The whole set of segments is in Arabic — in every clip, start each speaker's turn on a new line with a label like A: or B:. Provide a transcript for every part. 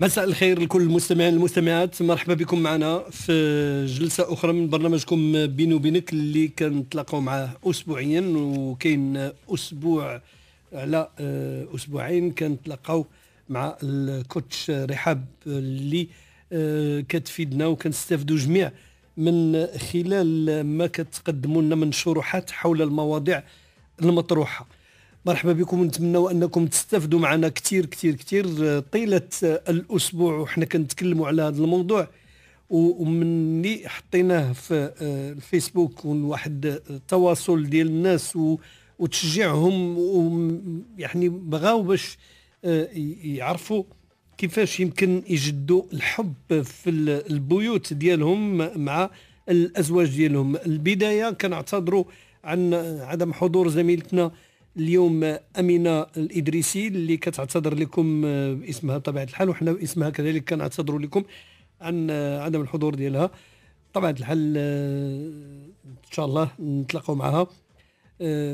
A: مساء الخير لكل المستمعين المستمعات مرحبا بكم معنا في جلسة أخرى من برنامجكم بيني وبينك اللي كنتلاقاو معاه أسبوعيا وكاين أسبوع على آه، أسبوعين كنتلاقاو مع الكوتش رحاب اللي آه، كتفيدنا وكنستافدوا جميع من خلال ما كتقدموا لنا من شروحات حول المواضيع المطروحه مرحبا بكم ونتمنى انكم تستافدوا معنا كثير كثير كثير طيله الاسبوع وحنا كنتكلموا على هذا الموضوع ومني حطيناه في آه، الفيسبوك وواحد التواصل ديال الناس وتشجيعهم ويعني بغاو باش آه، يعرفوا كيفاش يمكن يجدوا الحب في البيوت ديالهم مع الازواج ديالهم البدايه كنعتذروا عن عدم حضور زميلتنا اليوم امينه الادريسي اللي كتعتذر لكم باسمها آه، بطبيعه الحال وحنا باسمها كذلك كنعتذر لكم عن آه، عدم الحضور ديالها طبعا الحال آه، ان شاء الله نتلاقاو معها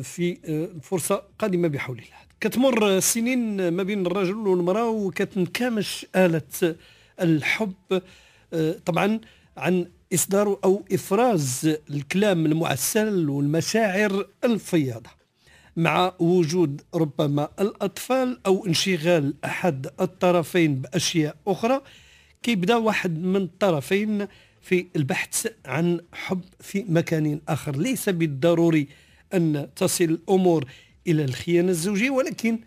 A: في فرصه قادمه بحول الله كتمر السنين ما بين الرجل والمراه وكتنكمش اله الحب طبعا عن اصدار او افراز الكلام المعسل والمشاعر الفياضه مع وجود ربما الأطفال أو انشغال أحد الطرفين بأشياء أخرى كيبدا واحد من الطرفين في البحث عن حب في مكان آخر ليس بالضروري أن تصل الأمور إلى الخيانة الزوجية ولكن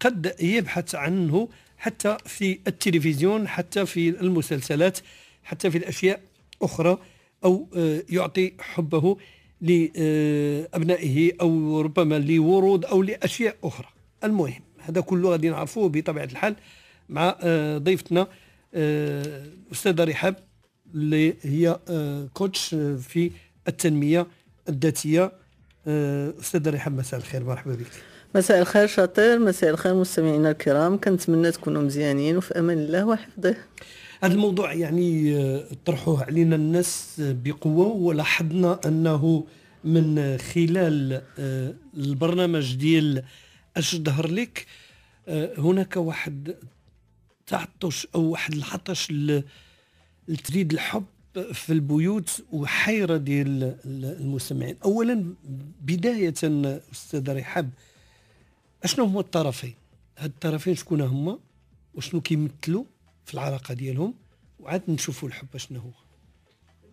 A: قد يبحث عنه حتى في التلفزيون حتى في المسلسلات حتى في الأشياء أخرى أو آه، يعطي حبه لابنائه او ربما لورود او لاشياء اخرى المهم هذا كله غادي نعرفوه بطبيعه الحال مع آه، ضيفتنا الاستاذه آه، رحاب اللي هي كوتش آه، في التنميه الذاتيه استاذه رحاب مساء الخير مرحبا بك
B: مساء الخير شاطر مساء الخير مستمعينا الكرام كنتمنى تكونوا مزيانين وفي امان
A: الله وحفظه هذا الموضوع يعني آه، طرحوه علينا الناس بقوه ولاحظنا انه من خلال آه، البرنامج ديال اش ظهر لك آه، هناك واحد تعطش او واحد العطش لتريد الحب في البيوت وحيره ديال المستمعين اولا بدايه استاذ رحاب اشنو هما الطرفين هاد الطرفين شكون هما وشنو كيمثلوا في العلاقه ديالهم وعاد نشوفوا الحب شنو هو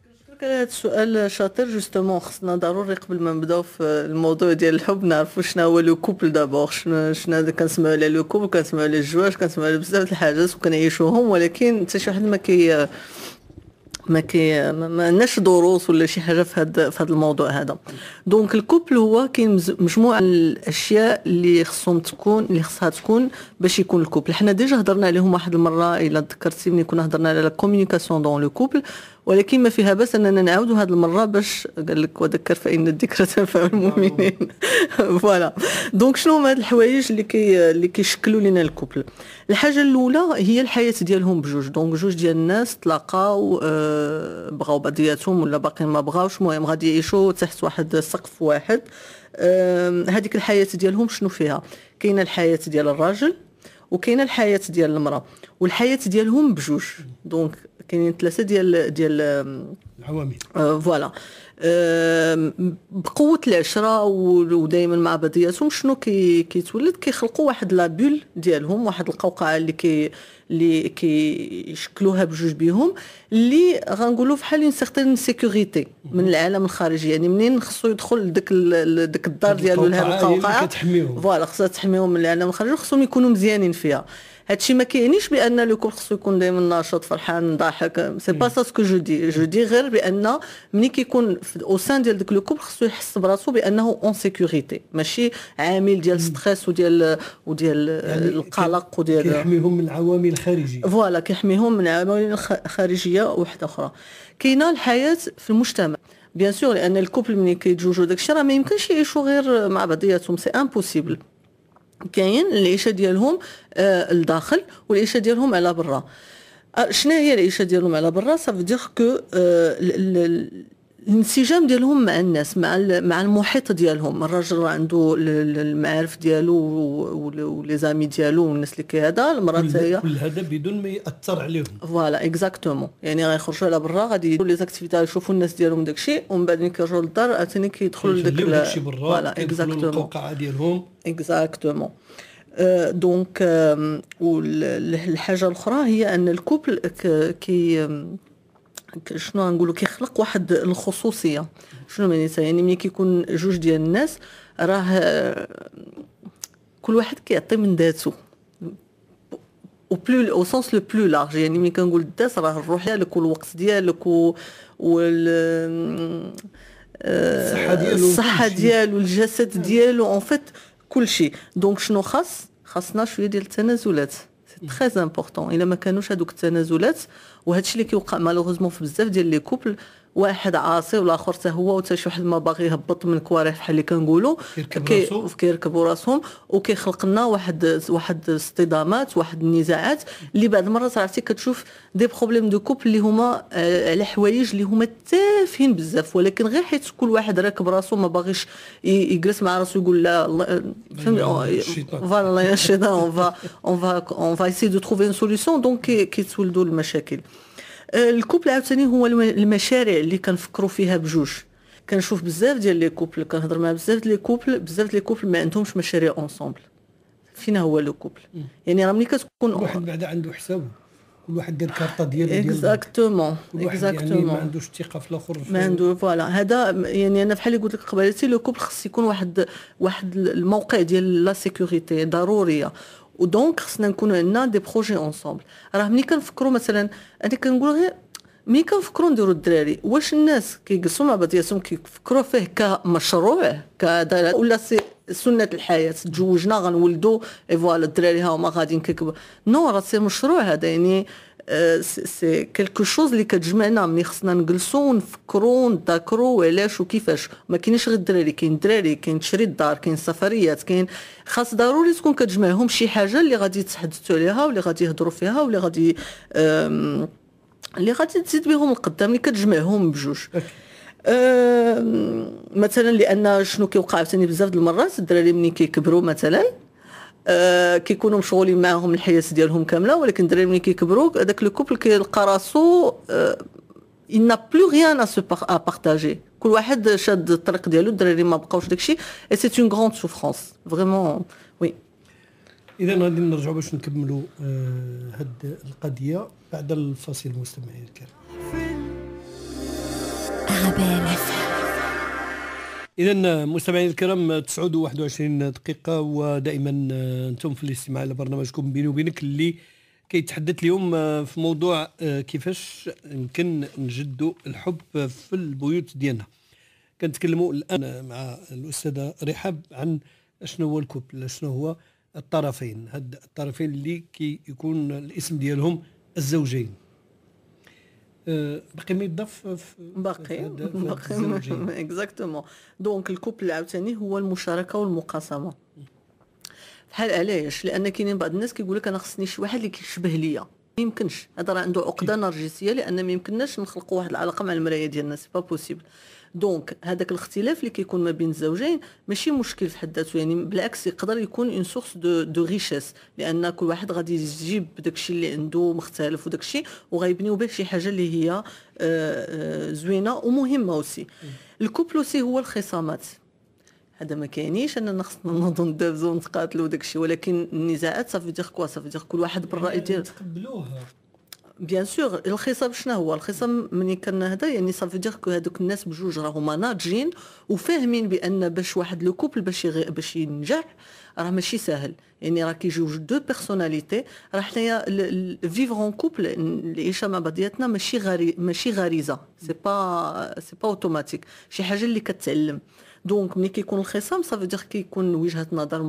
A: كنشكرك على هذا
B: السؤال شاطر جوستومون خصنا ضروري قبل ما نبداو في الموضوع ديال الحب نعرفوا شنو هو لو كوبل دابور شنو شنو كنسمعوا على لو كوبل كنسمعوا على الجواج كنسمعوا على بزاف د الحاجات وكنعيشوهم ولكن حتى شي واحد ما كي ما كي ما عندناش دروس ولا شي حاجه في هذا في هذا الموضوع هذا دونك الكوبل هو كاين مجموعه من الاشياء اللي خصهم تكون اللي خصها تكون باش يكون الكوبل حنا ديجا هضرنا عليهم واحد المره الا تذكرتي ملي كنا هضرنا على لا كوميونيكاسيون دون لو كوبل ولكن ما فيها بس اننا نعاودوا هذه المره باش قال لك وذكر فان الذكرى تنفع آه. المؤمنين فوالا دونك شنو هما هاد الحوايج اللي كي اللي كيشكلوا لنا الكوبل الحاجه الاولى هي الحياه ديالهم بجوج دونك جوج ديال الناس تلاقاو آه، بغاو بعضياتهم ولا باقي ما بغاوش المهم غادي يعيشوا تحت واحد سقف واحد هذيك الحياه ديالهم شنو فيها كاينه الحياه ديال الراجل وكاينه الحياه ديال المراه والحياه ديالهم بجوج دونك كاينين ثلاثه ديال ديال العوامل آه، فوالا آه، بقوه العشره ودائما مع بعضياتهم شنو كي كيتولد كيخلقوا واحد لابول ديالهم واحد القوقعه اللي كي اللي كيشكلوها بجوج بيهم اللي غنقولوا فحال اون سيغتين سيكوريتي من العالم الخارجي يعني منين خصو يدخل لديك لديك الدار ديالو لهاد القوقعه فوالا خصها تحميهم من العالم الخارجي وخصهم يكونوا مزيانين فيها هادشي ما كيعنيش بان لو كور خصو يكون دائما ناشط فرحان ضاحك سي با سا سكو جو دي جو دي غير بان ملي كيكون او سان ديال داك لو كور خصو يحس براسو بانه اون سيكوريتي ماشي عامل ديال ستريس وديال وديال يعني القلق وديال كيحميهم من العوامل الخارجيه فوالا كيحميهم من عوامل خارجيه وحده اخرى كاينه الحياه في المجتمع بيان سور لان الكوبل ملي كيتزوجوا داكشي راه ما يمكنش يعيشوا غير مع بعضياتهم سي امبوسيبل كاين العيشه ديالهم آه، لداخل والعيشه ديالهم على برا آه، شنو هي العيشه ديالهم على برا سافو دير كو الانسجام ديالهم مع الناس مع مع المحيط ديالهم الراجل عنده المعارف ديالو ولي زامي ديالو والناس اللي كيهدا المراه حتى هي
A: كل هذا بدون ما ياثر عليهم
B: فوالا اكزاكتومون يعني غيخرجوا على برا غادي يديروا لي زاكتيفيتي يشوفوا الناس ديالهم داكشي ومن بعد كيرجعوا للدار عاوتاني كيدخلوا لداك برا فوالا اكزاكتومون القوقعه ديالهم اكزاكتومون دونك والحاجه الاخرى هي ان الكوبل كي شنو غنقولوا كيخلق واحد الخصوصيه شنو معناتها يعني ملي كيكون جوج ديال الناس راه كل واحد كيعطي من ذاته او بلو او سونس لو بلو لارج يعني ملي كنقول الداس راه الروح ديالك والوقت ديالك و وال الصحه ديالو آه، الصحه ديالو الجسد ديالو اون فيت كلشي دونك شنو خاص خاصنا شويه ديال التنازلات تري امبورطون الا ما كانوش هذوك التنازلات وهذا الشيء اللي كيوقع مالوغوزمون في بزاف ديال لي كوبل واحد عاصي والاخر حتى هو وتا شي واحد ما باغي يهبط من كوارح بحال اللي كنقولوا كيركبوا كي راسهم وكيخلق لنا واحد واحد اصطدامات واحد النزاعات اللي بعض المرات عرفتي كتشوف دي بروبليم دو كوبل اللي هما آه، على حوايج اللي هما تافهين بزاف ولكن غير حيت كل واحد راكب راسو ما باغيش يجلس مع راسو يقول لا آه، فوالا شيطان اون فا اون فا اون فا ايسي دو تروفي اون سوليسيون دونك كيتولدوا المشاكل الكوبل عاوتاني هو المشاريع اللي كنفكروا فيها بجوج كنشوف بزاف ديال لي كوبل كنهضر مع بزاف ديال لي كوبل بزاف ديال لي كوبل ما عندهمش مشاريع اونسومبل فينا هو لو كوبل يعني راه ملي كتكون واحد بعدا عنده حساب
A: كل واحد دير كارطه ديالو
B: اكزاكتومون اكزاكتومون يعني ما عندوش
A: الثقه في الاخر ما عنده
B: فوالا هذا يعني انا بحال اللي قلت لك قبل لو كوبل خص يكون واحد واحد الموقع ديال لا سيكوريتي ضروريه ودونك خصنا نكونوا عندنا دي بروجي اونصومبل راه ملي كنفكروا مثلا انا كنقول غير ملي كنفكروا نديروا الدراري واش الناس كيجلسوا مع بعضياتهم كيفكروا فيه كمشروع كدار ولا سي سنه الحياه تزوجنا غنولدوا اي فوالا الدراري ها هما غاديين كيكبروا نو راه سي مشروع هذا يعني سي كلكو شوز اللي كتجمعنا ملي خصنا نجلسو ونفكرو ونذاكرو وعلاش وكيفاش ما كاينش غير الدراري كاين الدراري كاين تشري الدار كاين سفريات كاين خاص ضروري تكون كتجمعهم شي حاجه اللي غادي يتحدثوا عليها واللي غادي يهضروا فيها واللي غادي اللي غادي تزيد بهم القدام اللي كتجمعهم بجوج مثلا لان شنو كيوقع ثاني بزاف د المرات الدراري ملي كيكبروا مثلا آه، كيكونوا مشغولين معاهم الحياه ديالهم كامله ولكن الدراري ملي كيكبروا هذاك الكوبل كيلقى راسو ان بلو غيان ا بارتاجي كل واحد شاد الطريق ديالو الدراري ما بقاوش داكشي اي سيت اون grande سوفرونس فريمون
A: وي اذا غادي نرجعوا باش نكملوا آه، هاد القضيه بعد الفاصل المستمعين الكرام اذا مستمعينا الكرام 9 21 دقيقه ودائما آه، انتم في الاستماع لبرنامجكم بيني وبينك اللي كيتحدث اليوم آه، في موضوع آه، كيفاش يمكن نجدوا الحب في البيوت ديالنا كنتكلموا الان مع الاستاذه رحاب عن شنو هو الكوبل شنو هو الطرفين هاد الطرفين اللي كيكون كي الاسم ديالهم الزوجين Euh, باقي ما يضاف باقي باقي
B: اكزاكتومون دونك الكوبل عاوتاني هو المشاركه والمقاسمه بحال علاش لان كاينين بعض الناس كيقول لك انا خصني شي واحد اللي كيشبه ليا ما يمكنش هذا راه عنده عقده نرجسيه لان ما يمكنناش نخلقوا واحد العلاقه مع المرايه ديالنا سي با بوسيبل دونك هذاك الاختلاف اللي كيكون ما بين الزوجين ماشي مشكل في حد ذاته يعني بالعكس يقدر يكون اون سورس دو دو ريشيس لان كل واحد غادي يجيب داكشي اللي عنده مختلف وداكشي وغيبنيو به شي حاجه اللي هي آه، آه، زوينه ومهمه اوسي الكوبل اوسي هو الخصامات هذا ما كاينيش اننا خصنا نوضوا ندافزو ونتقاتلو وداكشي ولكن النزاعات صافي دير كوا صافي دير كل واحد بالراي يعني ديالو بيان سور الخصم شنو هو الخصم ملي كان هذا يعني صافي دير كو هذوك الناس بجوج راهما ناضجين وفاهمين بان باش واحد لو كوبل باش باش ينجح راه ماشي ساهل يعني راه كيجيو جوج دو بيرسوناليتي راه حنايا فيفر اون كوبل الاشامه مع ماشي غري ماشي غريزه سي با سي با اوتوماتيك شي حاجه اللي كتعلم دونك ملي كيكون الخصام صافي دير كيكون وجهه نظر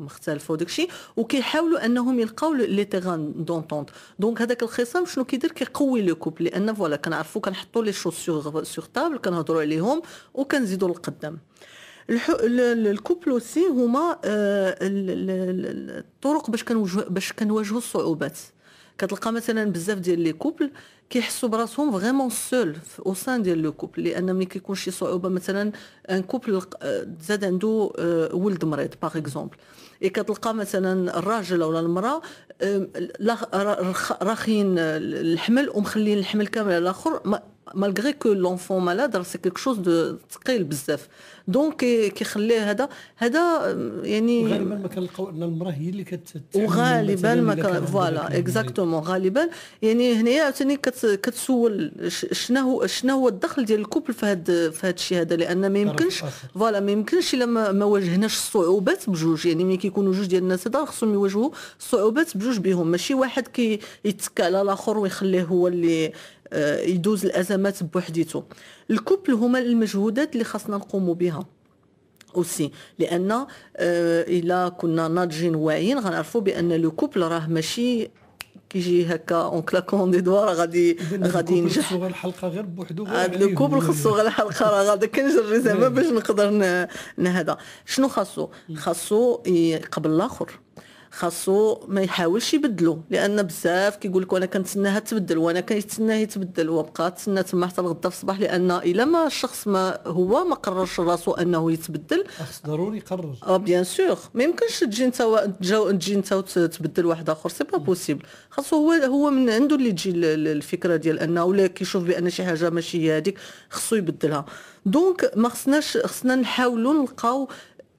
B: مختلفه وداكشي وكيحاولوا انهم يلقاو لي تيغان دونتونت دونك هذاك الخصام شنو كيدير كيقوي لو كوب لان فوالا كنعرفوا كنحطوا لي شوز سور طابل كنهضروا عليهم وكنزيدوا للقدام الكوبل اوسي هما الطرق باش كنواجهوا باش كنواجهوا الصعوبات كتلقى مثلا بزاف ديال لي كوبل كيحسوا براسهم فريمون سول او سان ديال لو كوبل لان ملي كيكون شي صعوبه مثلا ان آه، كوبل زاد عنده آه، ولد مريض باغ اكزومبل اي كتلقى مثلا الراجل ولا المراه راخين آه، الحمل ومخليين الحمل كامل على الاخر مالغري كو لونفون مالاد راه سي كيك شوز دو ثقيل بزاف دونك كيخليه هذا هذا يعني غالبا
A: ما كنلقاو ان المراه هي اللي كت وغالبا ما
B: فوالا اكزاكتومون غالبا يعني هنايا عاوتاني كتسول شنو هو شنو هو الدخل ديال الكوبل في هذا في هذا الشيء هذا لان ما يمكنش فوالا ما يمكنش الا ما واجهناش الصعوبات بجوج يعني ملي كيكونوا جوج ديال الناس هذا خصهم يواجهوا الصعوبات بجوج بهم ماشي واحد كيتكى على الاخر ويخليه هو اللي آه، يدوز الازمات بوحديته الكوبل هما المجهودات اللي خاصنا نقوموا بها اوسي لان آه، الا كنا ناضجين واعيين غنعرفوا بان لو كوبل راه ماشي كيجي هكا اون كلاكون دي دوا غادي غادي ينجح خصو غير الحلقه غير بوحدو هذا كوبل خصو غير الحلقه راه غادي كنجري زعما نعم. باش نقدر هذا شنو خاصو خاصو قبل الاخر خاصو ما يحاولش يبدلو لان بزاف كيقول لك وانا كنتسناها تبدل وانا كنتسناه يتبدل وبقى تسنى تما حتى الغدا في الصباح لان الا ما الشخص ما هو ما قررش راسو انه يتبدل خاص
A: ضروري يقرر
B: اه بيان سور ما يمكنش تجي انت تجي انت وتبدل واحد اخر سي با بوسيبل خاصو هو هو من عنده اللي تجي الفكره ديال انه ولا كيشوف بان شي حاجه ماشي هي هذيك خاصو يبدلها دونك ما خصناش خصنا نحاولوا نلقاو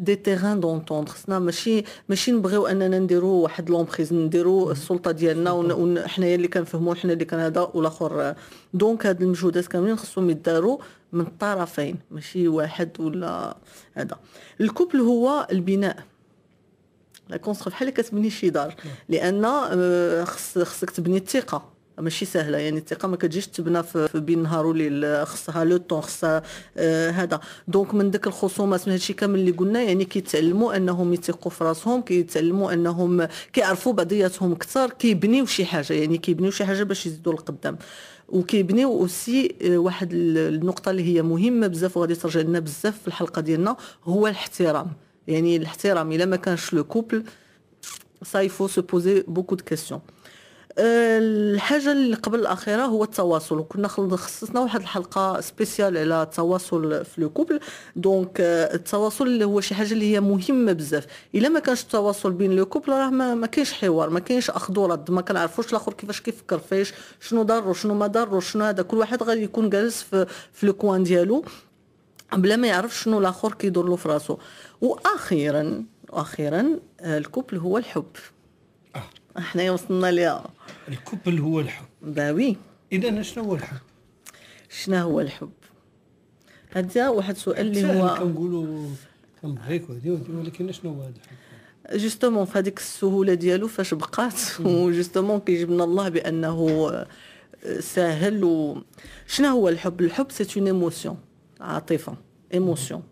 B: دي تيغان دونتوندر خصنا ماشي ماشي نبغيو اننا نديرو واحد لومبريز نديرو السلطه ديالنا وحنايا اللي كنفهمو حنا اللي كان هذا والاخر دونك هاد المجهودات كاملين خصهم يداروا من الطرفين ماشي واحد ولا هذا الكوبل هو البناء لا كونستر بحال كتبني شي دار لان خص خصك تبني الثقه ماشي سهله يعني الثقه ما كتجيش تبنى في بين نهار وليل خصها لو طون خصها آه، هذا دونك من ديك الخصومات من هادشي كامل اللي قلنا يعني كيتعلموا انهم يثقوا في راسهم كيتعلموا انهم كيعرفوا بعضياتهم اكثر كيبنيو شي حاجه يعني كيبنيو شي حاجه باش يزيدوا لقدام وكيبنيو اوسي آه، واحد النقطه اللي هي مهمه بزاف وغادي ترجع لنا بزاف في الحلقه ديالنا هو الاحترام يعني الاحترام الا ما كانش لو كوبل سا يفو سو بوزي بوكو دو de الحاجه اللي قبل الاخيره هو التواصل وكنا خصصنا واحد الحلقه سبيسيال على التواصل في لو كوبل دونك آه، التواصل اللي هو شي حاجه اللي هي مهمه بزاف الا ما كانش التواصل بين لو كوبل راه ما, ما كاينش حوار ما كاينش اخذ ورد ما كنعرفوش الاخر كيفاش كيفكر فيش شنو ضرو شنو ما ضرو شنو هذا كل واحد غادي يكون جالس في في لو كوان ديالو بلا ما يعرف شنو الاخر كيدور له في راسو واخيرا واخيرا آه، الكوبل هو الحب احنا آه. وصلنا ليها الكبل هو الحب باوي اذا شنو هو الحب شنو هو الحب هذا واحد السؤال اللي هو
A: كنقولوا كنبغيك ولكن شنو هو هذا
B: الحب جوستومون فهاديك السهوله ديالو فاش بقات وجوستومون كيجبنا الله بانه آه، ساهل و شنو هو الحب الحب سي اون ايموسيون عاطفه ايموسيون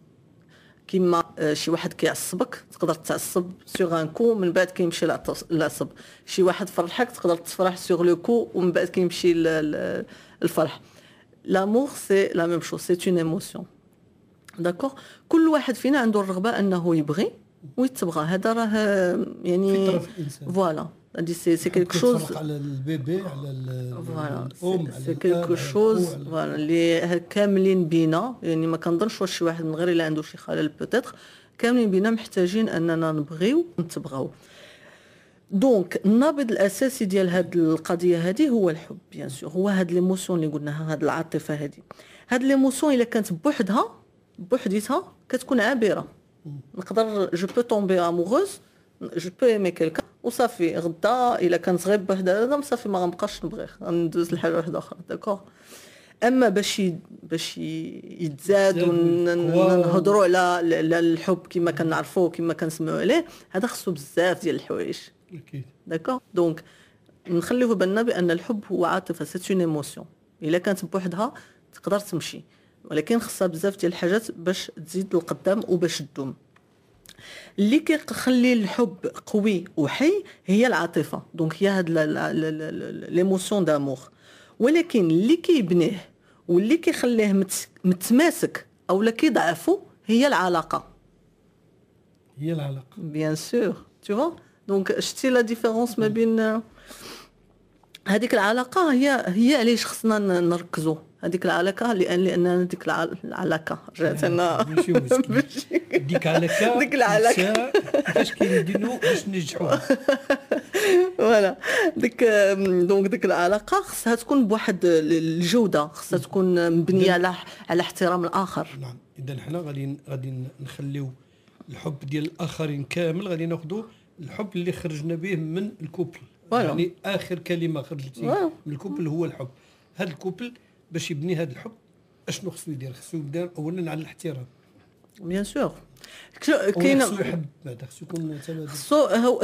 B: كيما آه، شي واحد كيعصبك تقدر تعصب سيغ ان كو من بعد كيمشي العصب شي واحد فرحك تقدر تفرح سيغ لو كو ومن بعد كيمشي الفرح لامور سي لا ميم شو سي اون ايموسيون داكوغ كل واحد فينا عنده الرغبه انه يبغي ويتبغى هذا راه آه، يعني فوالا C'est quelque chose. Voilà, c'est quelque chose. Voilà, les كاملين بينا يعني ما كنظنش واش شي واحد من غير الا عنده شي خلل بوتيتر كاملين بينا محتاجين اننا نبغيو نتبغاو دونك النابض الاساسي ديال هاد القضيه هادي هو الحب بيان سور هو هاد ليموسيون اللي قلناها هاد العاطفه هادي هاد ليموسيون الا كانت بوحدها بوحديتها كتكون عابره نقدر جو بو تومبي اموغوز جو ايمي كيلكا وصافي غدا الا كانت غير بوحدها هذا صافي ما غنبقاش نبغيه غندوز لحاجه واحده اخرى داكوغ اما باش باش يتزاد ونهضروا على على الحب كما كنعرفوه كما كنسمعوا عليه هذا خصو بزاف ديال الحوايج اكيد داكوغ دونك نخليوه بالنا بان الحب هو عاطفه سيت اون ايموسيون الا كانت بوحدها تقدر تمشي ولكن خصها بزاف ديال الحاجات باش تزيد القدام وباش تدوم اللي كيخلي الحب قوي وحي هي العاطفه دونك هي هاد ليموسيون دامور ولكن اللي كيبنيه واللي كيخليه متماسك او اللي كيضعفو هي العلاقه
A: هي العلاقه بيان
B: سور تو دونك شتي لا ديفيرونس ما بين هذيك العلاقه هي هي علاش خصنا نركزوا هذيك العلاقه لان لان ديك العلاقه رجعت انا ماشي
A: ديك العلاقه ديك العلاقه كيفاش كيديروا باش ننجحوا
B: فوالا ديك دونك ديك العلاقه خصها تكون بواحد الجوده خصها تكون مبنيه على على احترام الاخر
A: نعم اذا حنا غادي غادي نخليو الحب ديال الاخرين كامل غادي ناخذوا الحب اللي خرجنا به من الكوبل يعني اخر كلمه خرجتي من الكوبل هو الحب هذا الكوبل باش يبني هذا الحب اشنو خصو يدير خصو يبدا اولا على الاحترام بيان سور كاين خصو يحب يكون
B: هو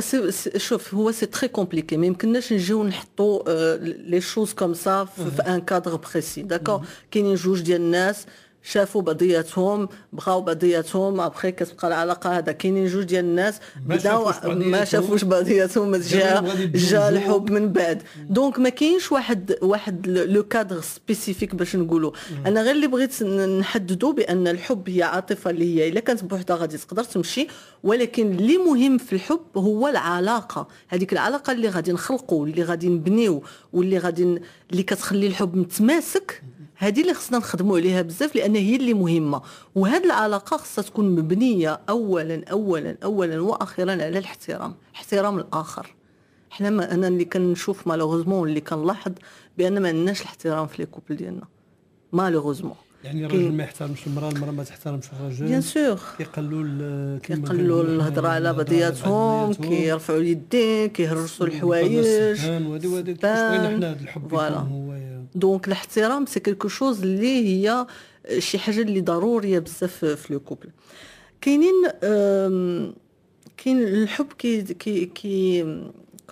B: شوف هو سي تري كومبليكي ما يمكنناش نجيو نحطوا لي شوز كوم سا في ان كادر بريسي داكور كاينين جوج ديال الناس شافوا بعضياتهم بقاو بعضياتهم ابخي كتبقى العلاقه هذا كاينين جوج ديال الناس بداو ما شافوش بعضياتهم جا جا الحب من بعد دونك ما كاينش واحد واحد لو كادر سبيسيفيك باش نقولوا انا غير اللي بغيت نحددوا بان الحب هي عاطفه اللي هي الا كانت بوحدها غادي تقدر تمشي ولكن اللي مهم في الحب هو العلاقه هذيك العلاقه اللي غادي نخلقوا اللي غادي نبنيو واللي غادي اللي كتخلي الحب متماسك هذه اللي خصنا نخدموا عليها بزاف لان هي اللي مهمه وهذه العلاقه خصها تكون مبنيه اولا اولا اولا واخيرا على الاحترام احترام الاخر حنا ما انا اللي كنشوف مالوغوزمون اللي كنلاحظ بان ما عندناش الاحترام في لي كوبل ديالنا مالوغوزمون
A: يعني الراجل ما يحترمش المراه المراه ما تحترمش الراجل بيان سور كيقلوا كيقلوا الهضره على بعضياتهم كيرفعوا اليدين كيهرسوا الحوايج وهذه وهذه كيفاش حنا هذا
B: الحب هو دونك الاحترام سي كيلكو شوز اللي هي شي حاجه اللي ضروريه بزاف في لو كوبل كاينين كاين الحب كي كي كي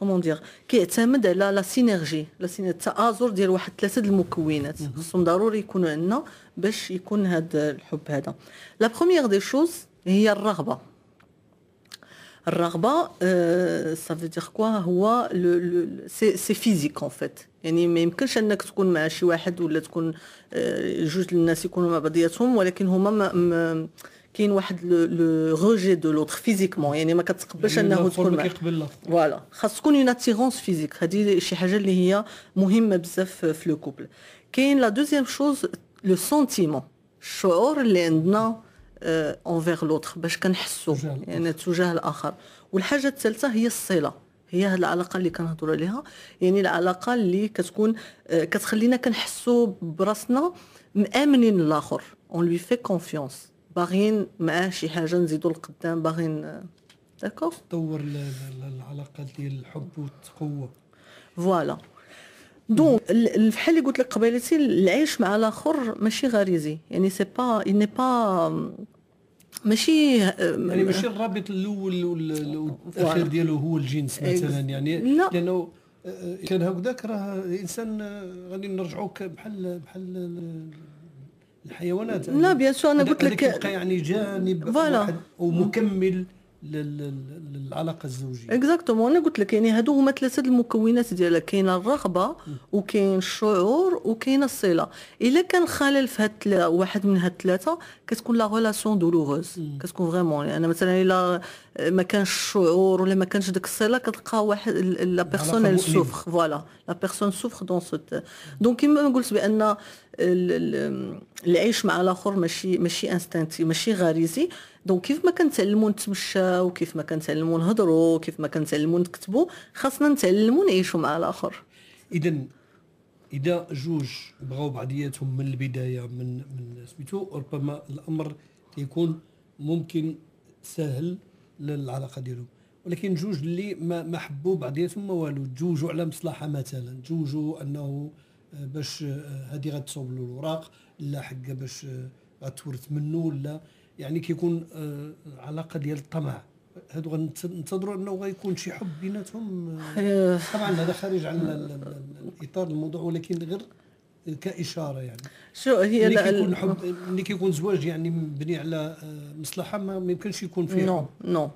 B: كومون دير كيعتمد على لا سينيرجي لا التآزر ديال واحد ثلاثه المكونات خصهم ضروري يكونوا عندنا باش يكون هذا الحب هذا لا بروميير دي شوز هي الرغبه الرغبه سا فو دير كوا هو سي فيزيك اون فيت يعني ما يمكنش انك تكون مع شي واحد ولا تكون آه، جوج الناس يكونوا مع بعضياتهم ولكن هما ما كاين واحد لو روجي دو لوتر فيزيكمون يعني ما كتقبلش يعني انه تكون ما كيقبل فوالا خاص تكون اون اتيرونس فيزيك هذه شي حاجه اللي هي مهمه بزاف في لو كوبل كاين لا دوزيام شوز لو سونتيمون الشعور اللي عندنا اونفيغ آه، لوتر باش كنحسو يعني تجاه الاخر والحاجه الثالثه هي الصله هي هاد العلاقه اللي كنهضروا عليها يعني العلاقه اللي كتكون آه، كتخلينا كنحسو براسنا مامنين الاخر اون لوي في كونفيونس باغيين معاه شي حاجه نزيدو لقدام باغيين داكو
A: تطور العلاقه ديال الحب والتقوه
B: فوالا دونك بحال اللي قلت لك قبيلتي العيش مع الاخر ماشي غريزي يعني سي با ني با ماشي يعني ماشي
A: الرابط الاول والاخير ديالو هو الجنس إيه. مثلا يعني لا. لانه إيه، إيه، كان هكذاك راه الانسان آه، غادي نرجعوك بحال بحال آه، الحيوانات لا بيان سو انا قلت لك كيبقى يعني جانب فوالا ومكمل للعلاقه الزوجيه
B: اكزاكتومون انا قلت لك يعني هادو هما ثلاثه المكونات ديالها كاينه الرغبه وكاين الشعور وكاينه الصله الا كان خلل في هاد واحد من هاد الثلاثه كتكون لا غولاسيون دولوغوز كتكون فريمون يعني مثلا الا ما كانش الشعور ولا ما كانش ديك الصله كتلقى واحد لا بيرسون سوفخ فوالا لا بيرسون سوفخ دون سوت دونك كيما قلت بان العيش مع الاخر ماشي ماشي انستانتي ماشي غريزي دونك كيف ما كنتعلموا نتمشاو كيف ما كنتعلموا نهضروا كيف ما كنتعلموا نكتبوا خاصنا نتعلموا نعيشوا مع الاخر
A: اذا اذا جوج بغاو بعضياتهم من البدايه من من سميتو ربما الامر تيكون ممكن سهل للعلاقه ديالهم ولكن جوج اللي ما ما حبوا بعضياتهم ما والو تزوجوا على مصلحه مثلا تزوجوا انه باش هذه غتصوب له الوراق لا حق باش غتورث منه ولا يعني كيكون آه، علاقه ديال الطمع هادو غنتظروا انه غيكون شي حب بيناتهم طبعا هذا خارج عن الاطار الموضوع ولكن غير كاشاره يعني شو هي ملي كيكون حب ملي كيكون زواج يعني مبني على آه، مصلحه ما يمكنش يكون فيه نو
B: نو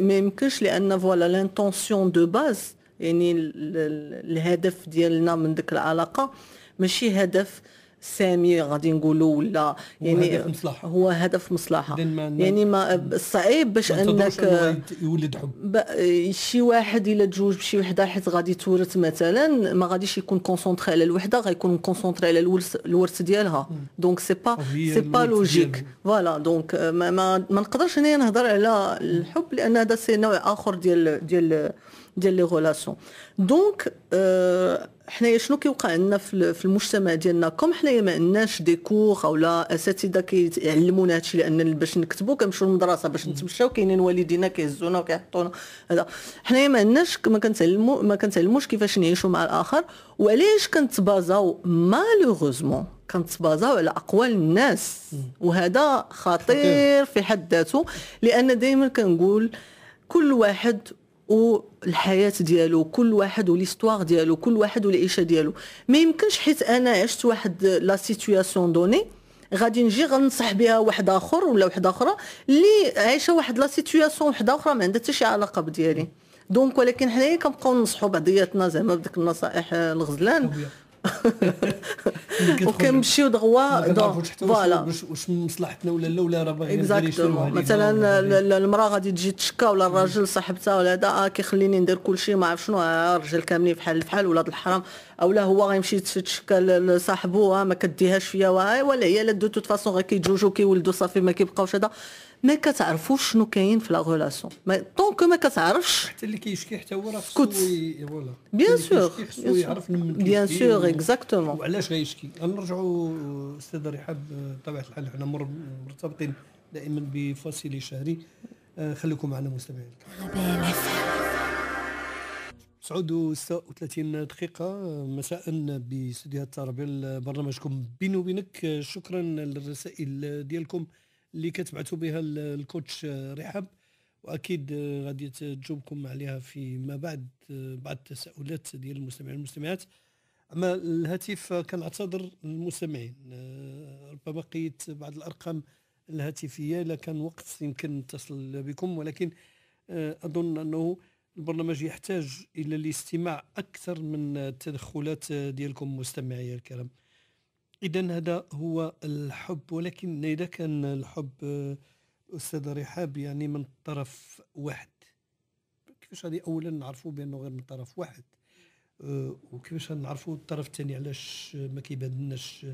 B: ما يمكنش لان فوالا لانتونسيون دو باز يعني الهدف ديالنا من ديك العلاقه ماشي هدف سامي غادي نقولوا ولا يعني هو هدف مصلحه هو هدف مصلحه ما يعني ما صعيب باش انك يولد حب شي واحد الا تزوج بشي وحده حيت غادي تورث مثلا ما غاديش يكون كونسونطري على الوحده غيكون كونسونطري على الورث ديالها دونك سي با سي با لوجيك فوالا دونك ما, ما, ما نقدرش هنا نهضر على الحب لان هذا سي نوع اخر ديال ديال ديال لي غولاسيون دونك اه حنايا شنو كيوقع لنا في, المجتمع ديالنا كوم حنايا ما عندناش دي كور اولا اساتذه كيعلمونا هادشي لان باش نكتبوا كنمشيو للمدرسه باش نتمشاو كاينين والدينا كيهزونا وكيحطونا هذا حنايا ما عندناش ما كنتعلمو ما كنتعلموش كيفاش نعيشوا مع الاخر وعلاش كنتبازاو مالوغوزمون كنتبازاو على اقوال الناس وهذا خطير في حد ذاته لان دائما كنقول كل واحد والحياه ديالو كل واحد وليستوار ديالو كل واحد والعيشه ديالو ما يمكنش حيت انا عشت واحد لا سيتوياسيون دوني غادي نجي غنصح بها واحد اخر ولا واحدة اخرى اللي عايشه واحد لا سيتوياسيون وحده اخرى ما عندها حتى شي علاقه بديالي دونك ولكن حنايا كنبقاو ننصحوا بعضياتنا زعما بديك النصائح الغزلان وكنمشيو دغوا فوالا
A: واش مصلحتنا ولا لا ولا راه باغي مثلا
B: المراه غادي تجي تشكى ولا الراجل صاحبتها ولا هذا آه كيخليني ندير كل شيء ما عرف شنو آه، الرجال كاملين فحال فحال ولاد الحرام او لا هو غيمشي تشكى لصاحبو آه، ما كديهاش فيا ولا هي لا دو توت فاسون غير كيتزوجو كيولدو صافي ما كيبقاوش هذا ما كتعرفوش شنو كاين في لا غولاسيون طونكو ما
A: كتعرفش حتى اللي كيشكي حتى هو راه خصو فوالا بيان سور خصو يعرف بيان سور اكزاكتومون وعلاش غيشكي نرجعوا استاذ رحاب بطبيعه الحال حنا مرتبطين دائما بفاسيلي شهري آه، خليكم معنا مستمعين تسعود 36 دقيقة مساء باستديوهات طرابيل برنامجكم بيني وبينك شكرا للرسائل ديالكم اللي كتبعثوا بها الكوتش رحاب واكيد غادي تجاوبكم عليها فيما بعد بعض التساؤلات ديال المستمعين والمستمعات اما الهاتف كنعتذر المستمعين آه، ربما قيدت بعض الارقام الهاتفيه الا كان وقت يمكن نتصل بكم ولكن آه، اظن انه البرنامج يحتاج الى الاستماع اكثر من التدخلات ديالكم مستمعي الكرام اذا هذا هو الحب ولكن اذا كان الحب استاذ رحاب يعني من طرف واحد كيفاش غادي اولا نعرفوا بانه غير من طرف واحد أه، وكيفاش نعرفوا الطرف الثاني علاش ما كيبانلناش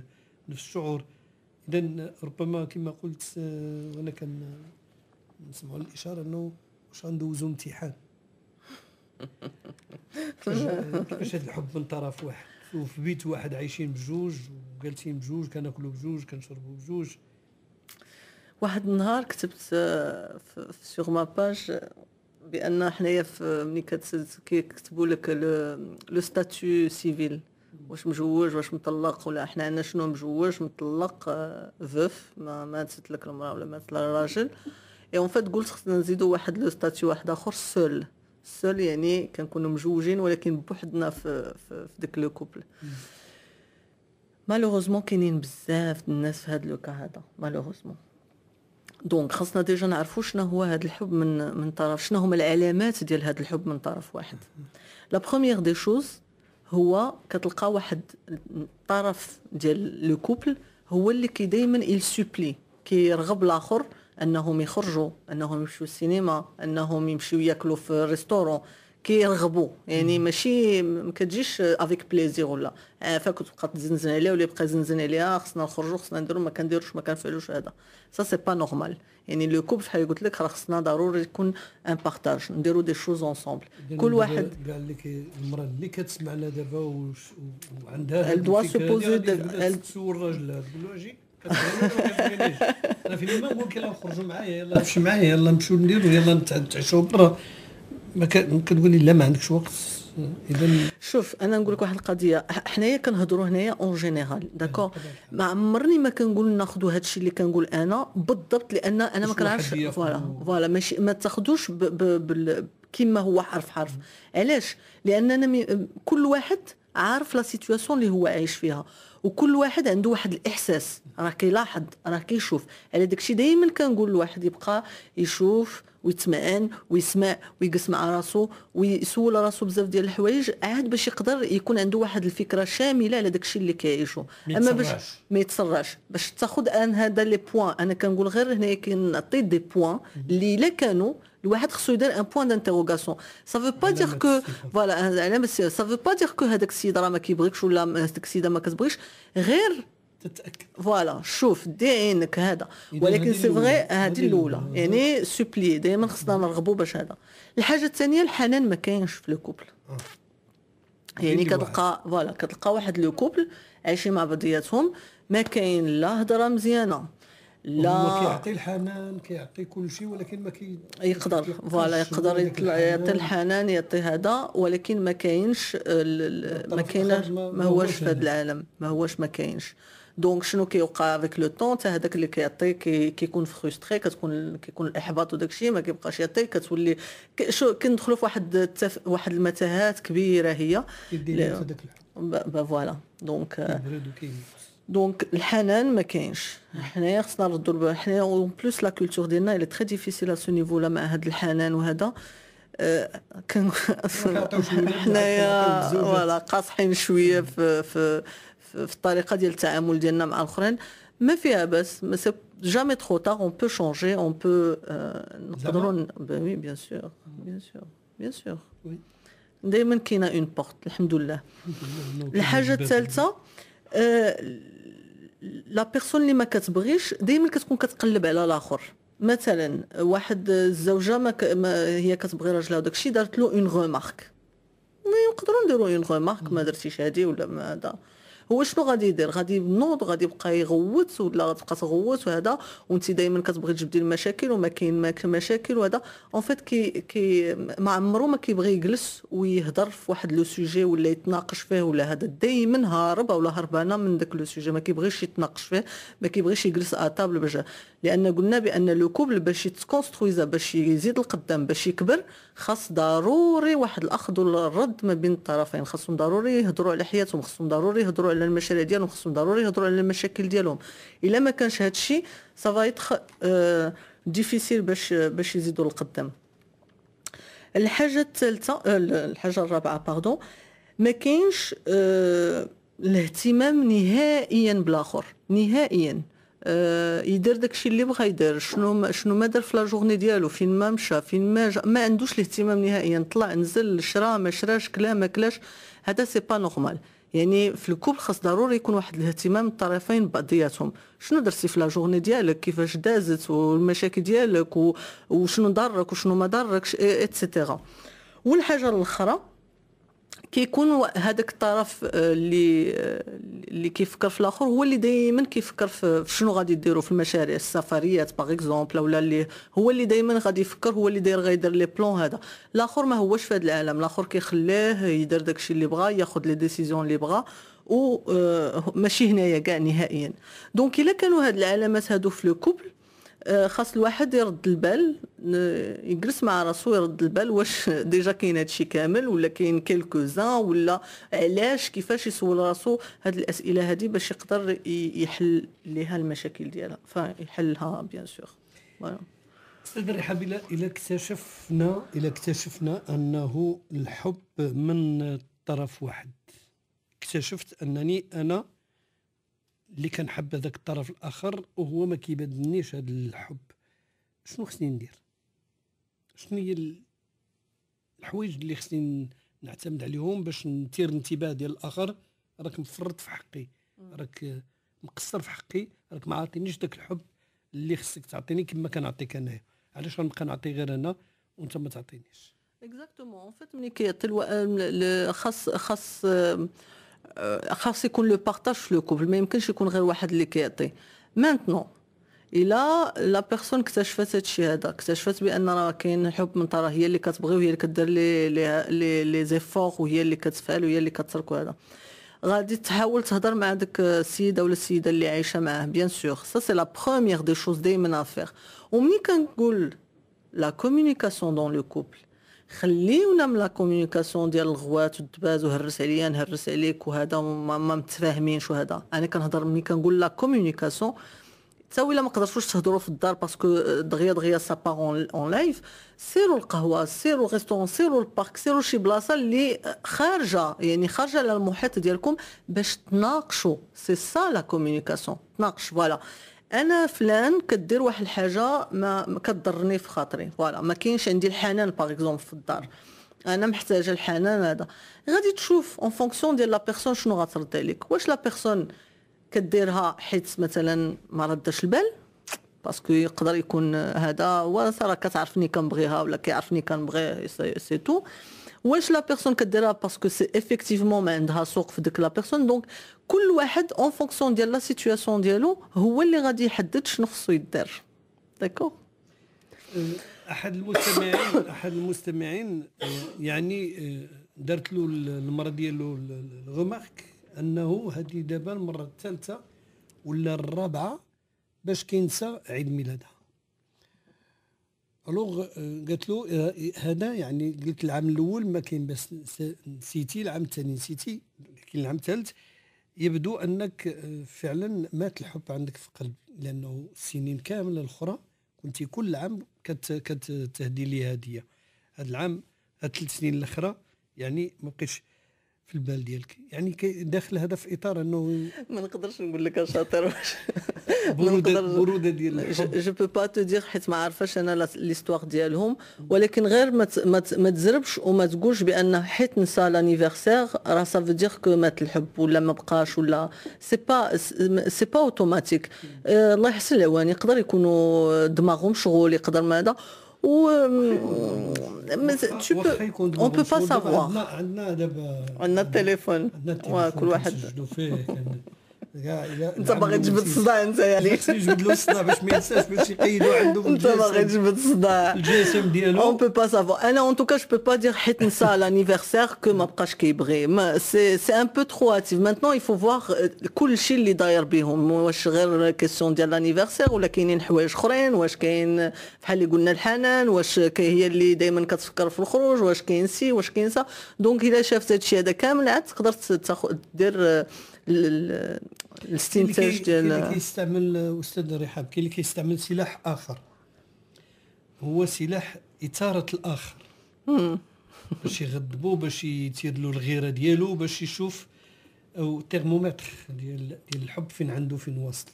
A: نفس الشعور اذا ربما كما قلت أه، وانا كان نسمعوا الاشاره انه واش غندوزو امتحان كيفاش هذا الحب من طرف واحد وفي بيت واحد عايشين بجوج قالتين بجوج كناكلو بجوج كنشربو بجوج
B: واحد النهار كتبت آه، في سوغ ما باج بان حنايا ملي كيكتبوا لك لو ستاتو سيفيل واش مجوج واش مطلق ولا حنا عندنا شنو مجوج مطلق فوف آه، ما ماتت لك المراه ولا مات الراجل اي اون فات قلت خصنا نزيدو واحد لو ستاتيو واحد اخر سول سول يعني كنكونوا مجوجين ولكن بوحدنا في في, في لو كوبل مالوغوزمون كاينين بزاف الناس في هاد لوكا هذا مالوغوزمون دونك خاصنا ديجا نعرفوا شنو هو هذا الحب من من طرف شنو هما العلامات ديال هذا الحب من طرف واحد لا بروميير دي شوز هو كتلقى واحد الطرف ديال لو كوبل هو اللي كي دائما يل سوبلي كيرغب الاخر انهم يخرجوا انهم يمشيو السينما انهم يمشيو ياكلوا في ريستورون كيرغبوا يعني ماشي ما كتجيش افيك بليزير ولا عافاك آه، كتبقى تزنزن عليها ولا يبقى يزنزن عليها خصنا نخرجوا خصنا نديروا ما كنديروش ما كنفعلوش هذا سا سي با نورمال يعني لو كوب شحال قلت لك راه خصنا ضروري يكون ان بارتاج نديروا دي
A: شوز اونسومبل كل واحد كاع اللي المراه اللي كتسمعنا دابا وعندها ال الدوا سوبوزي تسول راجلها تقول له اجي انا في اليمن ممكن نخرجوا معايا يلاه مشي معايا يلاه نمشيو نديروا يلاه نتعشوا برا ما كتقول لا ما عندكش وقت اذا
B: شوف انا نقول لك واحد القضيه حنايا كنهضروا هنايا اون جينيرال داكور ما عمرني ما كنقول ناخذوا هذا الشيء اللي كنقول انا بالضبط لان انا ما كنعرفش فوالا فوالا ماشي ما تاخذوش كما هو حرف حرف علاش لان انا كل واحد عارف لا سيتوياسيون اللي هو عايش فيها وكل واحد عنده واحد الاحساس راه كيلاحظ راه كيشوف على داكشي دائما كنقول الواحد يبقى يشوف ويتمعن ويسمع ويجلس مع راسو ويسول راسو بزاف ديال الحوايج عاد باش يقدر يكون عنده واحد الفكره شامله على داكشي اللي كيعيشو اما باش ما يتسرعش باش تاخذ ان هذا لي بوان انا كنقول غير هنايا كنعطي دي بوان اللي الا كانوا الواحد خصو يدير ان بوان دانتيروغاسيون سا فو با دير كو فوالا علامه سا فو با دير كو هذاك السيد راه ما كيبغيكش ولا هذاك السيده ما كتبغيش غير تتاكد فوالا شوف دي عينك هذا ولكن سي فغي هذه الاولى يعني سوبلي دائما خصنا نرغبوا باش هذا الحاجه الثانيه الحنان ما كاينش في لو كوبل آه. يعني كتلقى فوالا كتلقى واحد لو كوبل عايشين مع بعضياتهم ما كاين لا هضره مزيانه لا هو كيعطي
A: الحنان كيعطي كل شيء ولكن ما كي
B: يقدر فوالا يقدر يعطي الحنان يعطي هذا ولكن ما كاينش ما كاينش ما هوش في هذا العالم ما هوش ما كاينش دونك شنو كيوقع افيك لو طون حتى هذاك اللي كيعطي كيكون فروستري كتكون كيكون الاحباط وداك الشيء ما كيبقاش يعطي كتولي شو كندخلوا في واحد التف... واحد المتاهات كبيره هي ب... هذاك فوالا دونك دونك الحنان ما كاينش حنايا خصنا نردو حنايا اون بلوس لا كولتور ديالنا الى تري ديفيسيل ا سو نيفو لا مع هذا الحنان وهذا كان حنايا فوالا قاصحين شويه في في في الطريقه ديال التعامل ديالنا مع الاخرين ما فيها باس ما سي جامي ترو تار اون بو شونجي اون بو نقدروا وي بيان سور بيان سور بيان سور دائما كاينه اون بورت الحمد لله الحاجه الثالثه لا بيرسون اللي ما كتبغيش دائما كتكون كتقلب على الاخر مثلا واحد الزوجه ما, ك... ما هي كتبغي راجلها وداك الشيء دارت له اون غومارك يقدروا نديروا اون غومارك ما درتيش هادي ولا ما هذا هو شنو غادي يدير غادي ينوض غادي يبقى يغوت ولا غتبقى تغوت وهذا وانت دائما كتبغي تجبدي المشاكل وما كاين ما مشاكل وهذا اون فيت كي كي ما عمره ما كيبغي يجلس ويهضر في واحد لو سوجي ولا يتناقش فيه ولا هذا دائما هارب ولا هربانه من داك لو سوجي ما كيبغيش يتناقش فيه ما كيبغيش يجلس طابل باش لان قلنا بان لو كوبل باش يتكونستروي باش يزيد القدام باش يكبر خاص ضروري واحد الاخذ والرد ما بين الطرفين خاصهم ضروري يهضروا على حياتهم خاصهم ضروري يهضروا على على المشاريع ديالهم خصهم ضروري يهضروا على المشاكل ديالهم الا ما كانش هذا الشيء سافا يتخ ديفيسيل باش باش يزيدوا لقدام الحاجه الثالثه الحاجه الرابعه باردون ما كاينش euh، الاهتمام نهائيا بالاخر نهائيا آه، يدير داكشي اللي بغا يدير شنو ما شنو ما دار في لا جورني ديالو فين ما مشى فين ما جا ما عندوش الاهتمام نهائيا طلع نزل شرا ما شراش كلا ما كلاش هذا سي با نورمال يعني في الكوبل خاص ضروري يكون واحد الاهتمام الطرفين ببعضياتهم شنو درتي في لا جورني ديالك كيفاش دازت والمشاكل ديالك وشنو ضرك وشنو ما ضركش اتسيتيرا والحاجه الاخرى كيكون هذاك الطرف آه، اللي آه، اللي كيفكر في الاخر هو اللي دائما كيفكر في شنو غادي يديروا في المشاريع السفريات باغ اكزومبل ولا اللي هو اللي دائما غادي يفكر هو اللي داير غيدير لي بلون هذا الاخر ما هوش في هذا العالم الاخر كيخليه يدير داكشي اللي بغا ياخذ لي ديسيزيون اللي بغا و آه، ماشي هنايا كاع نهائيا دونك الا كانوا هاد العلامات هادو في لو كوبل آه، خاص الواحد يرد البال يجلس مع راسو يرد البال واش ديجا كاين هادشي كامل ولا كاين كيلكو زان ولا علاش كيفاش يسول راسو هاد الاسئله هادي باش يقدر يحل ليها المشاكل ديالها فيحلها بيان سور فوالا
A: استاذ رحاب الى اكتشفنا الى اكتشفنا انه الحب من طرف واحد اكتشفت انني انا اللي كنحب هذاك الطرف الاخر وهو ما كيبدلنيش هذا الحب شنو خصني ندير شنو هي الحوايج اللي خصني نعتمد عليهم باش نثير الانتباه ديال الاخر راك مفرط في حقي راك مقصر في حقي راك ما عاطينيش داك الحب اللي خصك تعطيني كما كنعطيك انايا علاش غنبقى نعطي غير انا وانت ما تعطينيش
B: اكزاكتومون فيت ملي كيعطي خاص خاص Euh, خاص يكون لو بارتاج في لو كوبل ما يمكنش يكون غير واحد اللي كيعطي مانتنون الا لا بيرسون اكتشفت هادشي هذا اكتشفت بان راه كاين حب من طرف هي اللي كتبغي وهي اللي كدير لي لي لي زيفور وهي اللي كتفعل وهي اللي كترك هذا غادي تحاول تهضر مع داك السيده ولا السيده اللي عايشه معاه بيان سور سا سي لا بروميير دي شوز دايما افير ومني كنقول لا كومونيكاسيون دون لو كوبل خليونا من لا كوميونيكاسيون ديال الغوات والدباز وهرس عليا نهرس عليك وهذا ما, متفاهمينش وهذا انا كنهضر ملي كنقول لا كوميونيكاسيون حتى ولا ما قدرتوش تهضروا في الدار باسكو آه، دغيا دغيا سابا اون لايف سيروا القهوه سيروا الريستورون سيروا البارك سيروا شي بلاصه اللي خارجه يعني خارجه على المحيط ديالكم باش تناقشوا سي سا لا كوميونيكاسيون تناقش فوالا انا فلان كدير واحد الحاجه ما كضرني في خاطري فوالا ما كاينش عندي الحنان باغ اكزومبل في الدار انا محتاجه الحنان هذا غادي تشوف اون فونكسيون ديال لا بيرسون شنو غترد عليك واش لا بيرسون كديرها حيت مثلا ما رداش البال باسكو يقدر يكون هذا وراه كتعرفني كنبغيها ولا كيعرفني كنبغي سي تو واش لا بيرسون كديرها باسكو سي ايفيكتيفمون ما عندها سوق في ديك لا بيرسون دونك كل واحد اون فونكسيون ديال لا سيتوياسيون ديالو هو اللي غادي يحدد شنو خصو يدير داكو
A: احد المستمعين احد المستمعين يعني درت له المره ديالو الغمارك انه هذه دابا المره الثالثه ولا الرابعه باش كينسى عيد ميلادها الوغ قالت له هذا آه، يعني قلت العام الاول ما كاين بس نسيتي العام الثاني نسيتي كاين العام الثالث يبدو انك آه، فعلا مات الحب عندك في القلب لانه السنين كامله الاخرى كنت كل عام كتهدي لي هديه هذا العام هاد الثلاث سنين الاخرى يعني ما بقيتش في البال ديالك يعني داخل هذا في اطار انه
B: ما نقدرش نقول لك شاطر
A: بروده بروده ديال
B: جو بو با تو دير حيت ما عارفاش انا ليستواغ ديالهم ولكن غير ما ما تزربش وما تقولش بان حيت نسى لانيفرسير راه سا فو دير كو مات الحب ولا ما بقاش ولا سي با سي با اوتوماتيك الله يحسن العوان يقدر يكونوا دماغهم شغول يقدر ماذا ou euh, mais tu peux on peut pas savoir on a téléphone
A: انت باغي تجبد صداع انت يا ليت له الصداع باش ما ينساش باش يقيدوا عنده انت باغي تجبد صداع الجي اس ام ديالو اون
B: بو با سافو انا اون توكا جو بو با دير حيت نسى لانيفرسير كو ما بقاش كيبغي سي سي ان بو ترو اكتيف مانتنون يفو فواغ كل شيء اللي داير بهم واش غير كيسيون ديال لانيفرسير ولا كاينين حوايج اخرين واش كاين بحال اللي قلنا الحنان واش هي اللي دائما كتفكر في الخروج واش كاين سي واش كاين سا دونك الا شافت هادشي هذا كامل عاد تقدر تاخذ دير آه، الاستنتاج ديال كاين اللي
A: كيستعمل استاذ رحاب كاين اللي كيستعمل سلاح اخر هو سلاح اثاره الاخر باش يغضبو باش يثير له الغيره ديالو باش يشوف او ترمومتر ديال ديال الحب فين عنده فين واصل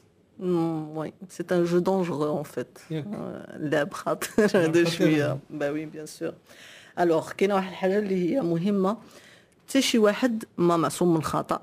B: وي سي ان جو دونجورو ان فيت لعب خطير هذا شويه با وي بيان سور الوغ كاينه واحد الحاجه اللي هي مهمه حتى شي واحد ما معصوم من الخطا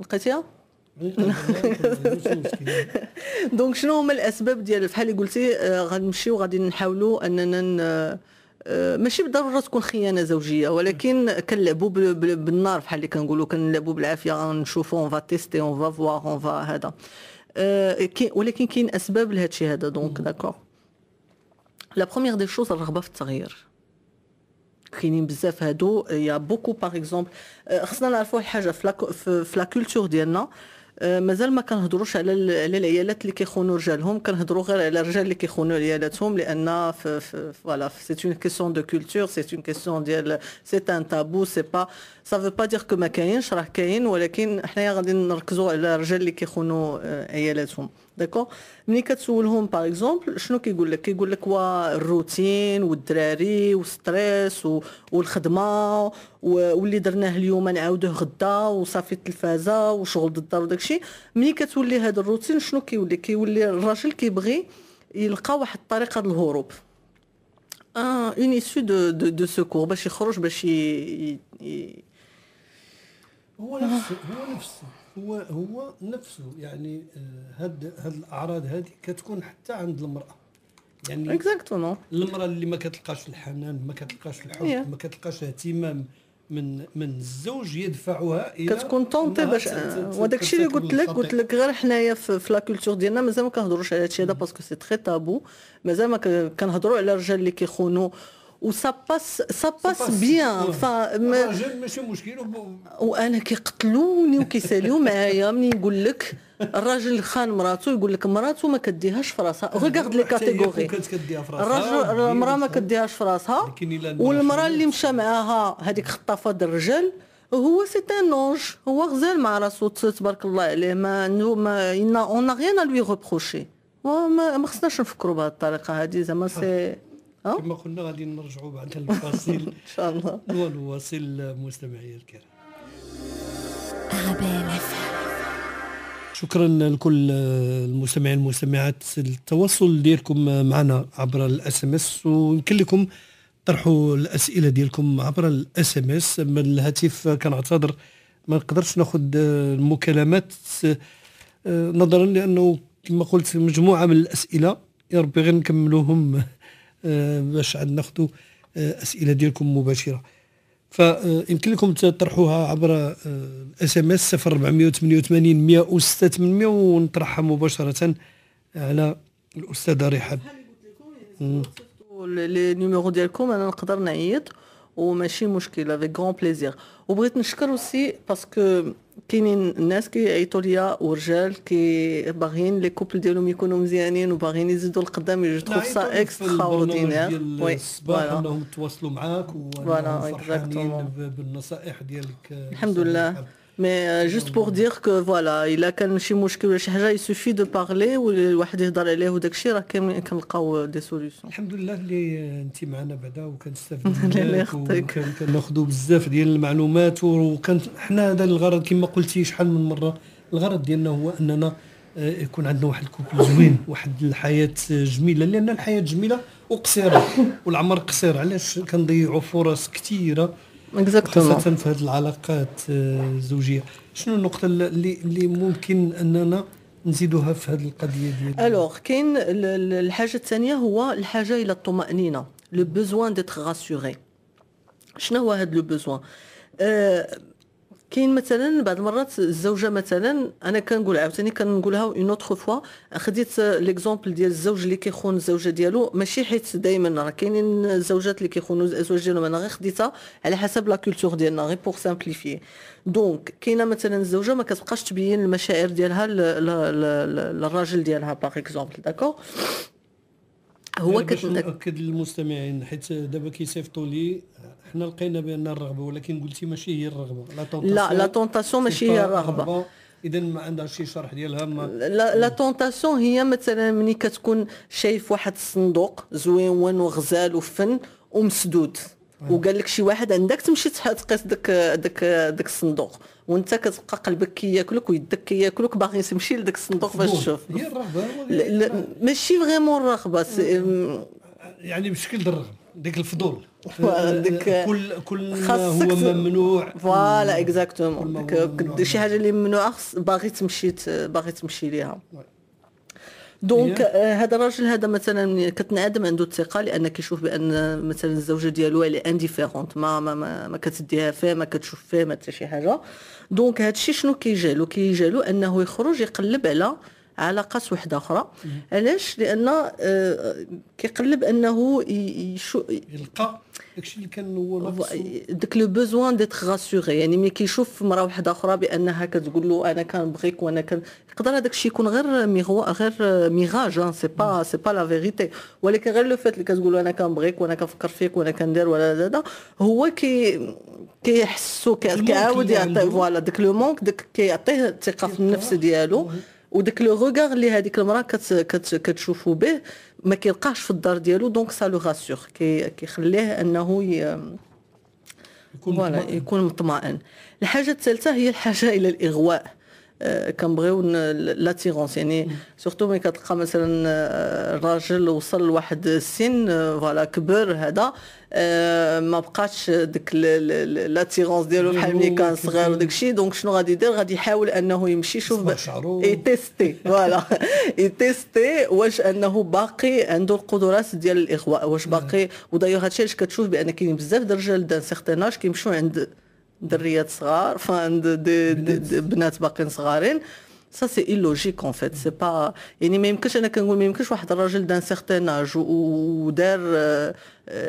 B: لقيتيها دونك شنو هما الاسباب ديال بحال اللي قلتي آه، غنمشيو غادي نحاولوا اننا آه، ماشي بالضروره تكون خيانه زوجيه ولكن كنلعبوا بالنار بحال اللي كنقولوا كنلعبوا بالعافيه غنشوفوا اون فا تيستي اون فا فوار اون فا هذا آه، ولكن كاين اسباب لهذا الشيء هذا دونك داكور لا بروميير دي شوز الرغبه في التغيير كاينين بزاف هادو يا بوكو باغ اكزومبل خصنا نعرفوا حاجه في لا كولتور ديالنا euh, مازال ما كنهضروش على على العيالات اللي كيخونوا رجالهم كنهضروا غير على الرجال اللي كيخونوا عيالاتهم لان فوالا سي اون كيسيون دو كولتور سي اون كيسيون ديال سي ان تابو سي با سا فو با دير كو ما كاينش راه كاين ولكن حنايا غادي نركزوا على الرجال اللي كيخونوا آه، عيالاتهم داكو ملي كتسولهم باغ اكزومبل شنو كيقول لك كيقول لك وا الروتين والدراري والستريس والخدمه واللي درناه اليوم نعاودوه غدا وصافي التلفازه وشغل الدار وداكشي ملي كتولي هذا الروتين شنو كيولي كيولي الراجل كيبغي يلقى واحد الطريقه للهروب ان اون ايسو دو دو دو سكور باش يخرج باش
A: هو نفسه هو نفسه هو هو نفسه يعني آه، هاد هاد الاعراض هذه كتكون حتى عند المراه يعني اكزاكتومون المراه اللي ما كتلقاش الحنان ما كتلقاش الحب ما كتلقاش اهتمام من من الزوج يدفعها الى كتكون طونتي باش وداك الشيء اللي قلت لك قلت لك
B: غير حنايا في, لاكولتور لا كولتور ديالنا مازال ما كنهضروش على الشيء هذا باسكو سي تري تابو مازال ما كنهضروا على الرجال اللي كيخونوا وسا باس سا باس بيان ف
A: ماشي مشكل
B: وانا كيقتلوني وكيساليو معايا ملي نقول لك الراجل خان مراته يقول لك مراته ما كديهاش في راسها ريغارد لي كاتيجوري
A: الراجل المراه
B: ما كديهاش في راسها والمراه اللي مشى معاها هذيك خطافه الرجال هو سي ان اونج هو غزال مع راسو تبارك الله عليه ما ما اون ا لوي ريبروشي ما خصناش نفكروا بهذه الطريقه هذه زعما سي آه.
A: كما قلنا غادي نرجعوا بعد الفاصل ان شاء الله ونواصل مستمعي الكرام شكرا لكل المستمعين والمستمعات التواصل ديالكم معنا عبر الاس ام اس ويمكن لكم طرحوا الاسئله ديالكم عبر الاس ام اس اما الهاتف كنعتذر ما نقدرش ناخذ المكالمات آه، نظرا لانه كما قلت مجموعه من الاسئله يا ربي غير نكملوهم باش عاد ناخذوا آه، اسئله ديالكم مباشره فيمكن لكم تطرحوها عبر الاس ام اس 0488 106 800 ونطرحها مباشره على الاستاذه رحاب
B: لي نيميرو ديالكم انا نقدر نعيط وماشي مشكله افيك غون بليزير وبغيت نشكر اوسي باسكو كاينين الناس كيعيطوا ليا ورجال كي باغيين لي كوبل ديالهم يكونوا مزيانين وباغيين يزيدوا القدام يجوا تخوف سا اكسترا اوردينير وي فوالا
A: انهم تواصلوا معاك وفرحانين بالنصائح ديالك الحمد لله
B: مي جوست بور دير كو فوالا الا كان شي مشكل ولا شي حاجه يسوفي دو بارلي والواحد يهضر عليه وداك الشيء راه كنلقاو دي سوليسيون
A: الحمد لله اللي انت معنا بعدا وكنستافدوا منك يخطيك وكناخذوا بزاف ديال المعلومات وكان حنا هذا الغرض كما قلتي شحال من مره الغرض ديالنا هو اننا يكون عندنا واحد الكوبل زوين واحد الحياه جميله لان الحياه جميله وقصيره والعمر قصير علاش كنضيعوا فرص كثيره اكزاكتومون خاصة في هذه العلاقات آه، الزوجية شنو النقطة اللي اللي ممكن أننا نزيدوها في هذه القضية ديال
B: ألوغ كاين الحاجة الثانية هو الحاجة إلى الطمأنينة لو بوزوان ديتخ غاسيغي شنو هو هذا لو بوزوان كاين مثلا بعض المرات الزوجه مثلا انا كنقول عاوتاني كنقولها اون اوتر فوا خديت ليكزومبل ديال الزوج اللي كيخون الزوجه ديالو ماشي حيت دائما راه كاينين الزوجات اللي كيخونوا الزوج ديالهم انا غير خديتها على حسب لا كولتور ديالنا غير بور سامبليفي دونك كاينه مثلا الزوجه ما كتبقاش تبين المشاعر ديالها للراجل ديالها باغ اكزومبل داكور هو كت... ناكد
A: للمستمعين حيت دابا كيصيفطوا لي حنا لقينا بان الرغبه ولكن قلتي ماشي هي الرغبه لا لا لا طونطاسيون ماشي هي الرغبه اذا ما عندها شي شرح ديالها ما لا, لا
B: طونطاسيون هي مثلا ملي كتكون شايف واحد الصندوق زوين وغزال وفن ومسدود وقال لك شي واحد عندك تمشي تقيس داك داك داك الصندوق وانت كتبقى قلبك كياكلك ويدك كياكلك باغي تمشي لداك الصندوق باش تشوف
A: هي الرغبه ماشي فريمون الرغبه يعني بشكل الرغبه ديك الفضول آه، ديك آه، كل كل ما هو
B: ممنوع فوالا اكزاكتومون شي حاجه اللي ممنوعه باغي تمشي باغي تمشي ليها دونك آه، هذا الراجل هذا مثلا كتنعدم عنده الثقه لان كيشوف بان مثلا الزوجه ديالو اللي انديفيرونت ما ما ما, ما كتديها فيه ما كتشوف فيه ما حتى شي حاجه دونك هذا الشيء شنو كيجعلو كيجعلو انه يخرج يقلب على علاقات وحده اخرى علاش لان آه، كيقلب انه يلقى
A: داكشي اللي كان هو
B: داك لو بوزوان ديتر غاسوري يعني ملي كيشوف مرا وحده اخرى بانها كتقول له انا كنبغيك وانا كان يقدر هذاك الشيء يكون غير ميغوا غير ميغاج سي با سي با لا فيغيتي ولكن غير لو فات اللي كتقول له انا كنبغيك وانا كنفكر فيك وانا كندير ولا لا هو كي كيحسو كيعاود يعطي فوالا داك لو مونك داك كيعطيه الثقه في النفس ديالو وداك لو روغار اللي هذيك المراه كت كت كتشوفو به ما كيلقاش في الدار ديالو دونك سا لو غاسور كي كيخليه انه ي... يكون مطمئن. يكون مطمئن الحاجه الثالثه هي الحاجه الى الاغواء آه، كنبغيو لاتيرونس يعني سورتو ملي كتلقى مثلا الراجل آه، وصل لواحد السن آه، فوالا كبر هذا آه، ما بقاش ديك لاتيغونس ديالو بحال ملي كان صغير وداك الشيء دونك شنو غادي يدير غادي يحاول انه يمشي يشوف يتيستي فوالا يتيستي واش انه باقي عنده القدرات ديال الاغواء واش باقي ودايوغ هادشي علاش كتشوف بان كاين بزاف د الرجال دان سيغتان اج كيمشيو عند دريات صغار فعند دي, دي, دي بنات باقيين صغارين سا سي ايلوجيك اون فيت سي با يعني ما يمكنش انا كنقول ما يمكنش واحد الراجل دان سيغتان اج ودار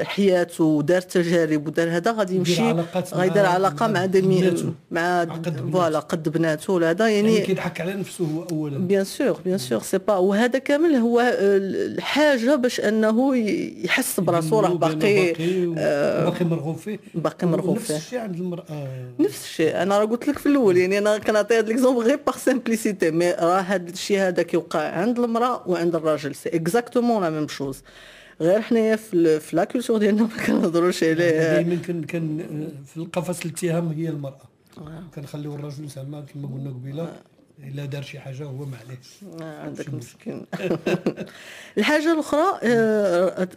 B: حياته ودار تجارب ودار هذا غادي يمشي غيدير علاقه مع دمي مع فوالا قد بناته ولا هذا يعني, يعني كيضحك على نفسه هو اولا بيان سور بيان سور سي با وهذا كامل هو الحاجه باش انه يحس براسو راه باقي آه، باقي مرغوب فيه باقي مرغوب فيه نفس الشيء عند المراه نفس الشيء انا راه قلت لك في الاول يعني انا كنعطي هذا ليكزومبل غير باغ سامبليسيتي مي راه هذا الشيء هذا كيوقع عند المراه وعند الراجل سي اكزاكتومون لا ميم شوز غير حنايا في, في لاكولتور ديالنا ما كنهضروش عليه دائما
A: يعني كان كان آه، في القفص الاتهام هي المراه آه. كنخليو الرجل زعما كما قلنا قبيله آه. الا دار شي حاجه هو معليش عندك مسكين
B: الحاجه الاخرى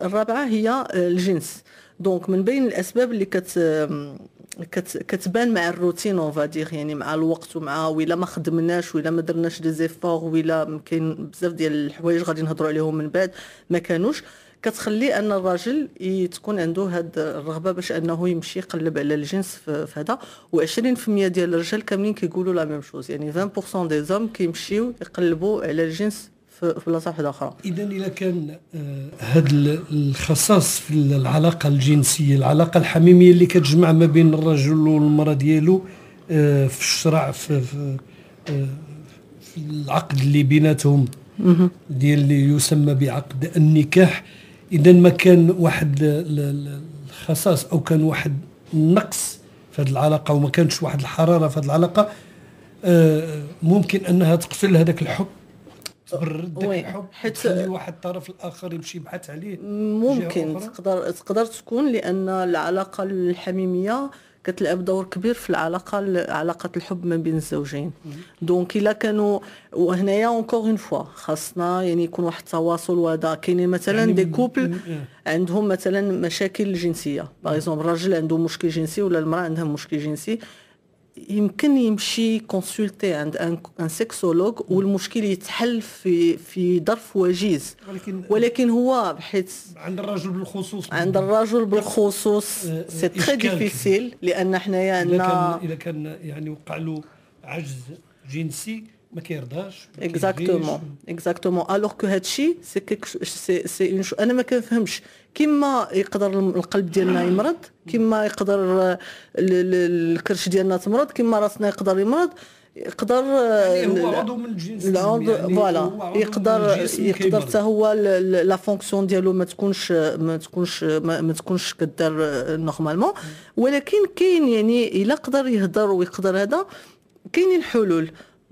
B: الرابعه هي الجنس دونك من بين الاسباب اللي كت كت كتبان مع الروتين اون فادير يعني مع الوقت ومع ولا ما خدمناش ولا ما درناش دي زيفور ولا كاين بزاف ديال الحوايج غادي نهضروا عليهم من بعد ما كانوش كتخلي ان الراجل تكون عنده هاد الرغبه باش انه يمشي يقلب على الجنس في هذا و20% ديال الرجال كاملين كيقولوا لا ميم شوز يعني 20% دي زوم كيمشيو يقلبوا على الجنس في بلاصه واحده اخرى اذا
A: اذا كان آه، هاد الخصاص في العلاقه الجنسيه العلاقه الحميميه اللي كتجمع ما بين الرجل والمراه ديالو آه، في الشرع في, في آه، العقد اللي بيناتهم ديال اللي يسمى بعقد النكاح اذا ما كان واحد الخصاص او كان واحد النقص في هذه العلاقه وما كانش واحد الحراره في هذه العلاقه آه، ممكن انها تقتل هذاك الحب تبرد الحب واحد الطرف الاخر يمشي يبحث عليه ممكن
B: تقدر تقدر تكون لان العلاقه الحميميه كتلعب دور كبير في العلاقه علاقه الحب ما بين الزوجين دونك الا كانوا وهنايا اونكور اون فوا خاصنا يعني يكون واحد التواصل وهذا كاينين مثلا يعني دي كوبل عندهم مثلا مشاكل جنسيه باغ اكزومبل الراجل عنده مشكل جنسي ولا المراه عندها مشكل جنسي يمكن يمشي كونسولتي عند ان سكسولوج والمشكل يتحل في في ظرف وجيز ولكن ولكن هو بحيث عند الرجل بالخصوص عند الرجل بالخصوص سي تري ديفيسيل لان حنايا عندنا
A: اذا كان يعني وقع له عجز جنسي ما كيرضاش اكزاكتومون
B: اكزاكتومون الوغ كو هادشي سي كيك سي اون انا ما كنفهمش كيما يقدر القلب ديالنا يمرض كيما يقدر الكرش ديالنا تمرض كيما راسنا يقدر يمرض يقدر يعني هو عضو من الجنس العضو يعني فوالا يقدر يقدر حتى هو لا فونكسيون ديالو ما تكونش ما تكونش ما تكونش كدار نورمالمون ولكن كاين يعني الا قدر يهضر ويقدر هذا كاينين حلول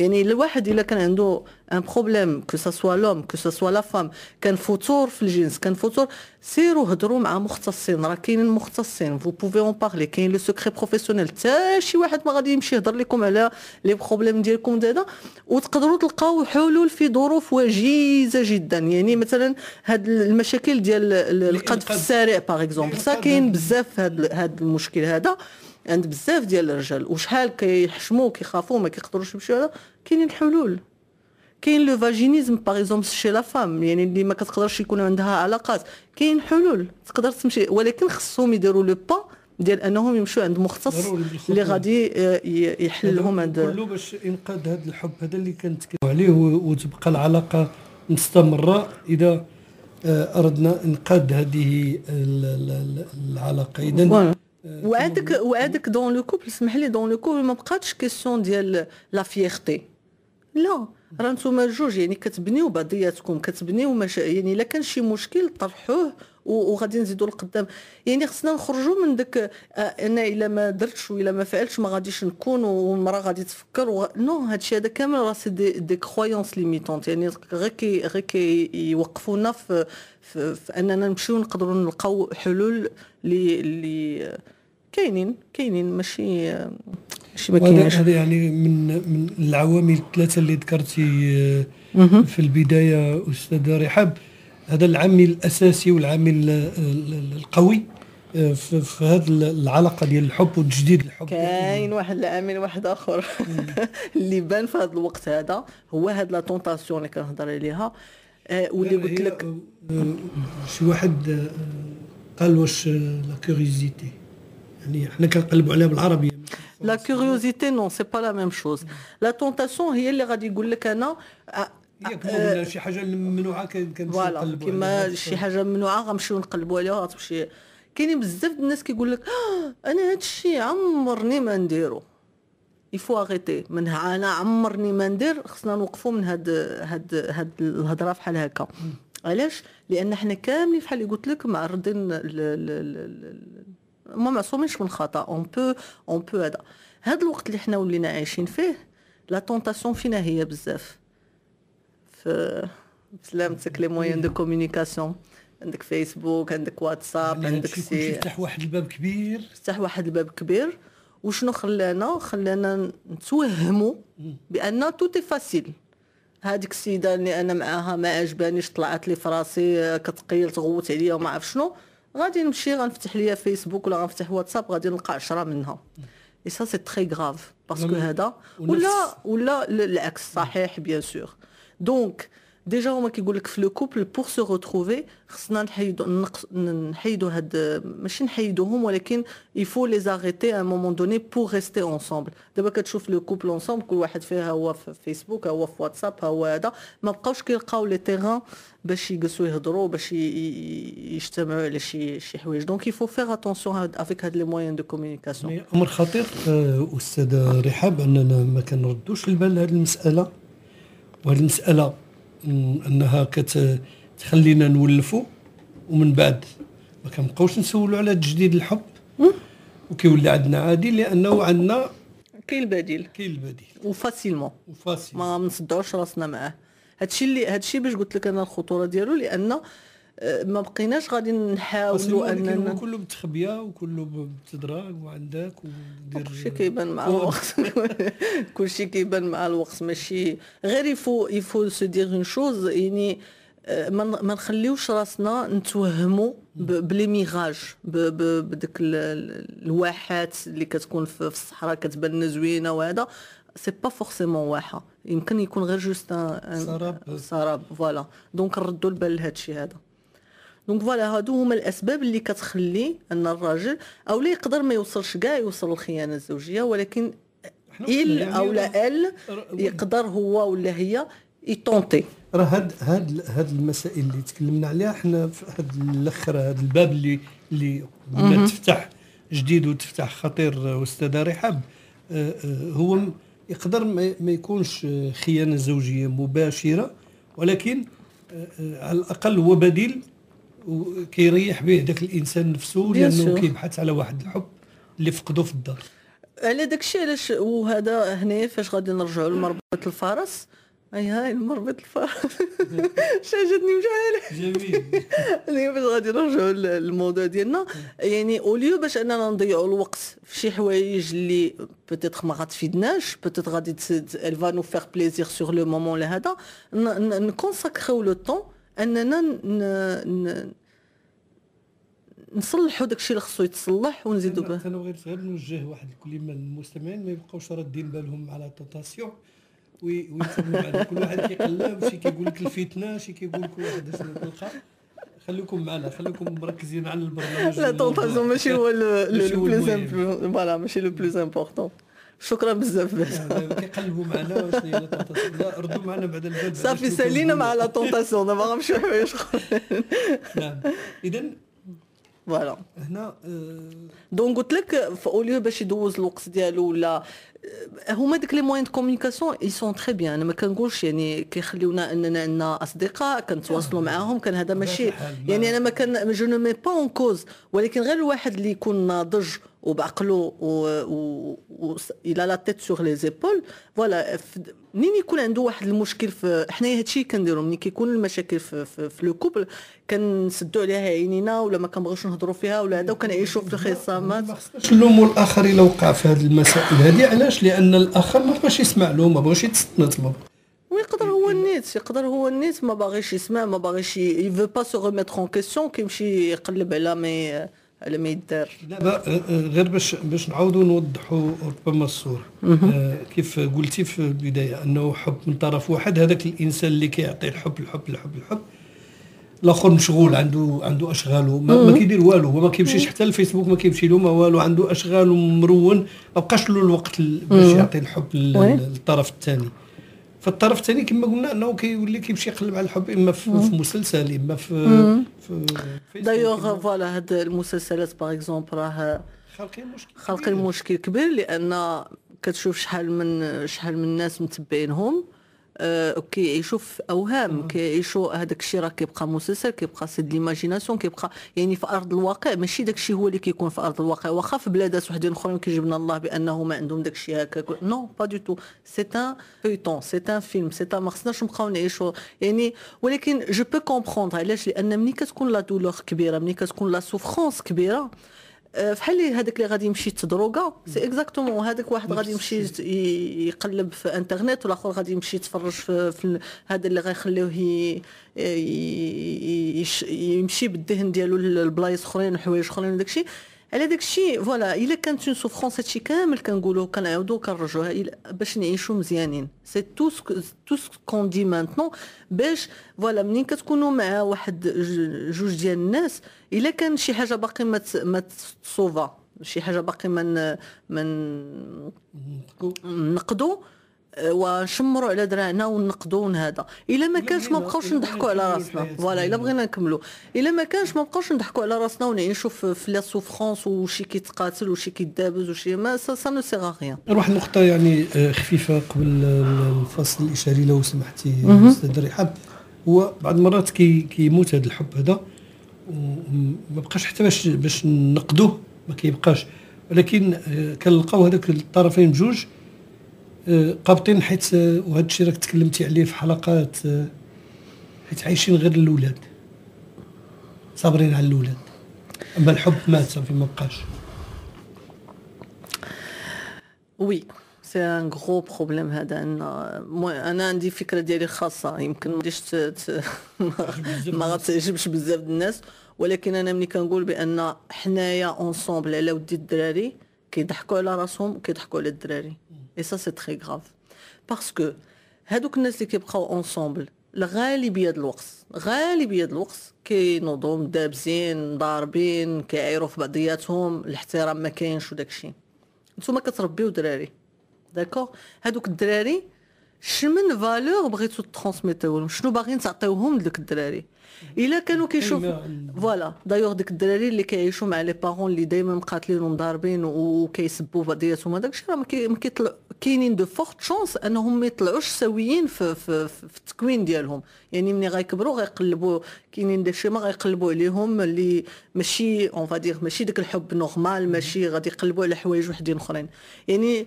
B: يعني الواحد الا كان عنده ان بروبليم كو سوا لوم كو سوا لا فام كان فتور في الجنس كان فتور سيروا هضروا مع مختصين راه كاينين مختصين فو بوفي اون بارلي كاين لو سيكري بروفيسيونيل حتى شي واحد ما غادي يمشي يهضر لكم على لي بروبليم ديالكم دادا وتقدروا تلقاو حلول في ظروف وجيزه جدا يعني مثلا هاد المشاكل ديال القذف السريع باغ اكزومبل سا كاين بزاف هاد هاد المشكل هذا عند بزاف ديال الرجال وشحال كيحشموا كيخافوا ما كيقدروش يمشيو كاينين الحلول كاين لو فاجينيزم باغ اكزومبل شي لا فام يعني اللي ما كتقدرش يكون عندها علاقات كاين حلول تقدر تمشي ولكن خصهم يديروا لو با ديال انهم يمشوا عند مختص اللي غادي آه، يحل لهم هذا كله
A: باش ينقاد هذا الحب هذا اللي كنتكلموا عليه وتبقى العلاقه مستمره اذا آه، اردنا انقاذ هذه العلاقه اذا وهذاك
B: وهذاك دون لو كوبل اسمح لي دون لو كوبل ما بقاتش كيسيون ديال لا فيغتي لا راه نتوما جوج يعني كتبنيو بعضياتكم كتبنيو مش... يعني الا كان شي مشكل طرحوه وغادي نزيدوا لقدام يعني خصنا نخرجوا من داك انا الا ما درتش والا ما فعلتش ما غاديش نكون والمراه غادي تفكر و... نو هادشي هذا كامل راه سي دي, دي كرويونس ليميتونت يعني غير كي غير كيوقفونا في, في, في اننا نمشيو نقدروا نلقاو حلول اللي اللي كاينين كاينين ماشي ماشي ما كاينينش هذا
A: يعني من من العوامل الثلاثه اللي ذكرتي آه، في البدايه استاذه رحاب هذا العامل الاساسي والعامل القوي آه، في, في هذه العلاقه ديال الحب وتجديد الحب
B: كاين واحد العامل واحد اخر اللي بان في هذا الوقت هذا هو هذا لا طونطاسيون اللي كنهضر عليها آه، واللي قلت لك
A: شي واحد قال واش لا كيوريوزيتي يعني حنا كنقلبوا عليها بالعربيه
B: لا كيوريوزيتي نو سي با لا ميم شوز لا تونتاسيون هي اللي غادي يقول لك انا ياك شي حاجه ممنوعه كنمشيو عليها كيما شي حاجه ممنوعه غنمشيو نقلبوا عليها غتمشي كاينين بزاف ديال الناس كيقول لك آه، انا هذا الشيء عمرني ما نديرو يفو اغيتي من انا عمرني ما ندير خصنا نوقفوا من هاد هاد هاد الهضره بحال هكا علاش لان احنا كاملين فحال اللي قلت لك معرضين ما معصومينش من خطا اون بو اون بو هذا هذا الوقت اللي حنا ولينا عايشين فيه لا طونطاسيون فينا هي بزاف ف سلامتك لي مويان دو كومونيكاسيون عندك فيسبوك عندك واتساب يعني عندك سي فتح
A: واحد الباب كبير
B: تفتح واحد الباب كبير وشنو خلانا خلانا نتوهموا بان توتي فاسيل هذيك السيده اللي انا معاها ما عجبانيش طلعت لي فراسي آه، كتقيل تغوت عليا وما عرف شنو غادي نمشي غنفتح ليا فيسبوك ولا غنفتح واتساب غادي نلقى 10 منها اي سا سي تري غراف باسكو هذا ولا ولا العكس صحيح بيان سور دونك ديجا هما كيقول لك في لو كوبل بور سو روتروفي خصنا نحيدو نحيدو هاد ماشي نحيدوهم ولكن يفو لي زاريتي ان مومون دوني بور ريستي اونصومبل دابا كتشوف لو كوبل اونصومبل كل واحد فيها هو في فيسبوك هو في واتساب هو هذا ما بقاوش كيلقاو لي تيغان باش يجلسوا يهضروا باش يجتمعوا على شي شي حوايج دونك يفو فيغ اتونسيون افيك هاد لي موان دو كومونيكاسيون
A: امر خطير استاذ رحاب اننا ما كنردوش البال لهذ المساله وهذه المساله انها كتخلينا نولفوا ومن بعد ما كنبقاوش نسولوا على تجديد الحب وكيولي عندنا عادي لانه عندنا كاين البديل كاين البديل وفاسيلمون
B: وفاسيل ما نصدعوش راسنا معاه هادشي اللي هادشي باش قلت لك انا الخطوره ديالو لان ما بقيناش غادي نحاولوا اننا
A: كله بتخبيه وكله بتدراك وعندك ودير كل شيء كيبان مع الوقت كل شيء كيبان
B: مع الوقت ماشي غير يفو يفو سو دير اون شوز يعني آه، ما نخليوش راسنا نتوهموا بلي ميغاج بدك الواحات اللي كتكون في الصحراء كتبان لنا زوينه وهذا سي با فورسيمون واحه يمكن يكون غير جوست سراب سراب فوالا دونك نردوا البال لهذا الشيء هذا دونك فوالا هادو هما الاسباب اللي كتخلي ان الراجل او لا يقدر ما يوصلش كاع يوصل للخيانه الزوجيه ولكن ال او لا يعني ال
A: يقدر هو ولا هي يطونتي راه هاد هاد هاد المسائل اللي تكلمنا عليها حنا في هاد الاخر هاد الباب اللي اللي تفتح جديد وتفتح خطير استاذه رحاب آه، آه، هو يقدر ما يكونش خيانه زوجيه مباشره ولكن آه، على الاقل هو بديل وكيريح به ذاك الانسان نفسه لانه كيبحث على واحد الحب اللي فقدوه في الدار
B: على داك الشيء علاش وهذا هنا فاش غادي نرجعوا لمربط الفرس اي هاي المربط الفرس شاجتني مجهله جميل اللي باش غادي نرجعوا للموضوع ديالنا يعني اوليو باش اننا نضيعوا الوقت في شي حوايج اللي بوتيتر ما غاتفيدناش بوتيتر غادي تسد الفا نو فيغ بليزير سوغ لو مومون لهذا نكونساكريو لو طون اننا
A: نصلحوا داك الشيء اللي خصو يتصلح ونزيدوا به انا بغيت غير نوجه واحد الكلمه للمستمعين ما يبقاوش رادين بالهم على التوتاسيون وي وي كل واحد كيقلب شي كيقول لك الفتنه شي كيقول لك واحد شنو تلقى خليكم معنا خليكم مركزين على البرنامج لا طونطازون ماشي هو لو
B: بلوز فوالا ماشي لو بلوز امبورطون شكرا بزاف كيقلبوا معنا واش هي
A: لا, ردوا معنا بعد الباب صافي سالينا
B: مع لا طونطاسيون دابا غنمشيو حوايج اخرين
A: نعم اذا فوالا هنا
B: دونك آه، قلت لك اوليو باش يدوز الوقت ديالو ولا آه، هما ديك لي موين دو كومونيكاسيون اي سون تري بيان انا ما كنقولش يعني كيخليونا اننا عندنا اصدقاء كنتواصلوا آه. معاهم كان هذا ماشي يعني انا ما كان جو نو مي با اون كوز ولكن غير الواحد اللي يكون ناضج وبعقله والى لا تيت سوغ لي زيبول فوالا منين يكون عنده واحد المشكل في حنايا هادشي كنديرو منين كيكون المشاكل في, في, في لو كوبل كنسدو عليها عينينا ولا ما كنبغيوش نهضروا فيها ولا هذا وكنعيشوا في الخصامات ما خصناش
A: نلوموا الاخر الا وقع في هذه المسائل هذه علاش لان الاخر ما بغاش يسمع له ما بغاش يتصنت له
B: ويقدر هو إيه. النيت يقدر هو النيت ما باغيش يسمع ما باغيش يفو با سو ريميتر اون كيسيون كيمشي يقلب على مي لما يدار
A: لا غير باش باش نعاودوا نوضحوا ربما الصوره آه كيف قلتي في البدايه انه حب من طرف واحد هذاك الانسان اللي كيعطي الحب الحب الحب الحب الاخر مشغول عنده عنده اشغاله ما, ما كيدير والو هو ما كيمشيش حتى الفيسبوك ما كيمشي له ما والو عنده اشغال ومرون ما بقاش له الوقت باش يعطي الحب للطرف الثاني فالطرف الثاني كما قلنا انه كيولي كيمشي يقلب على الحب اما في, في مسلسل اما في,
B: في دايوغ فوالا هاد المسلسلات باغ اكزومبل راه خالقين مشكل كبير لان كتشوف شحال من شحال من الناس متبعينهم آه، كيشوف في اوهام كيعيشوا هذاك الشيء راه كيبقى مسلسل كيبقى سيد ليماجيناسيون كيبقى يعني في ارض الواقع ماشي داك الشيء هو اللي كيكون في ارض الواقع واخا في بلادات وحدين اخرين كيجبنا الله بانه ما عندهم داك الشيء هكاك نو با دو تو سي ان فيتون سي ان فيلم سي ما خصناش نبقاو نعيشوا يعني ولكن جو بو كومبروندر علاش لان ملي كتكون لا دولور كبيره ملي كتكون لا سوفرونس كبيره آه، فحال اللي هذاك اللي غادي يمشي تدروكا سي اكزاكتومون هذاك واحد غادي يمشي يقلب في انترنت والاخر غادي يمشي يتفرج في, في هذا اللي غيخليوه يمشي بالدهن ديالو لبلايص اخرين وحوايج اخرين الشيء على داك الشيء فوالا الا كانت اون سوفرونس هادشي كامل كنقولوه كنعاودو كنرجعوها باش نعيشو مزيانين سي تو تو كون دي مانتنون باش فوالا منين كتكونوا مع واحد جوج ديال الناس الا كان شي حاجه باقي ما ما تصوفا شي حاجه باقي ما من نقدو ونشمروا على دراعنا ونقدون هذا الا ما كانش ما بقاوش نضحكوا على راسنا فوالا الا بغينا نكملوا الا ما كانش ما بقاوش نضحكوا على راسنا ونعيشوا في لا سوفرونس وشي كيتقاتل وشي كيدابز وشي ما سا نو سيغ غيان
A: واحد النقطه يعني آه، خفيفه قبل الفصل الاشاري لو سمحتي استاذ رحاب هو بعض المرات كي كيموت هذا الحب هذا وما بقاش حتى باش باش نقدوه ما كيبقاش ولكن آه، كنلقاو هذاك الطرفين بجوج قابطين حيت وهذا الشيء راك تكلمتي عليه في حلقات حيت عايشين غير الاولاد صابرين على الاولاد اما الحب مات صافي ما بقاش
B: وي سي ان غرو بروبليم هذا ان انا عندي فكره ديالي خاصه يمكن مديش ما غاتعجبش بزاف الناس ولكن انا ملي كنقول بان حنايا اونصومبل على ودي الدراري كيضحكوا على راسهم وكيضحكوا على الدراري Et ça, c'est très grave. Parce que, هذوك الناس اللي كيبقاو اونسومبل الغالبيه ديال الوقت غالبيه ديال الوقت كينوضوا دابزين ضاربين كيعيروا في بعضياتهم الاحترام ما كاينش وداكشي نتوما كتربيو دراري داكوغ هادوك الدراري شمن فالور بغيتو لهم شنو باغيين تعطيوهم لذوك الدراري الا كانوا كيشوفوا فوالا دايوغ ديك الدراري اللي كيعيشوا مع لي بارون اللي دائما مقاتلين ومضاربين وكيسبوا بعضياتهم هذاك الشيء راه ما كيطلع كاينين دو فورت شونس انهم ما يطلعوش سويين في, في, في التكوين ديالهم يعني ملي غيكبروا غيقلبوا كاينين داك الشيء ما غيقلبوا عليهم اللي ماشي اون فادير ماشي داك الحب نورمال ماشي غادي يقلبوا على حوايج وحدين اخرين يعني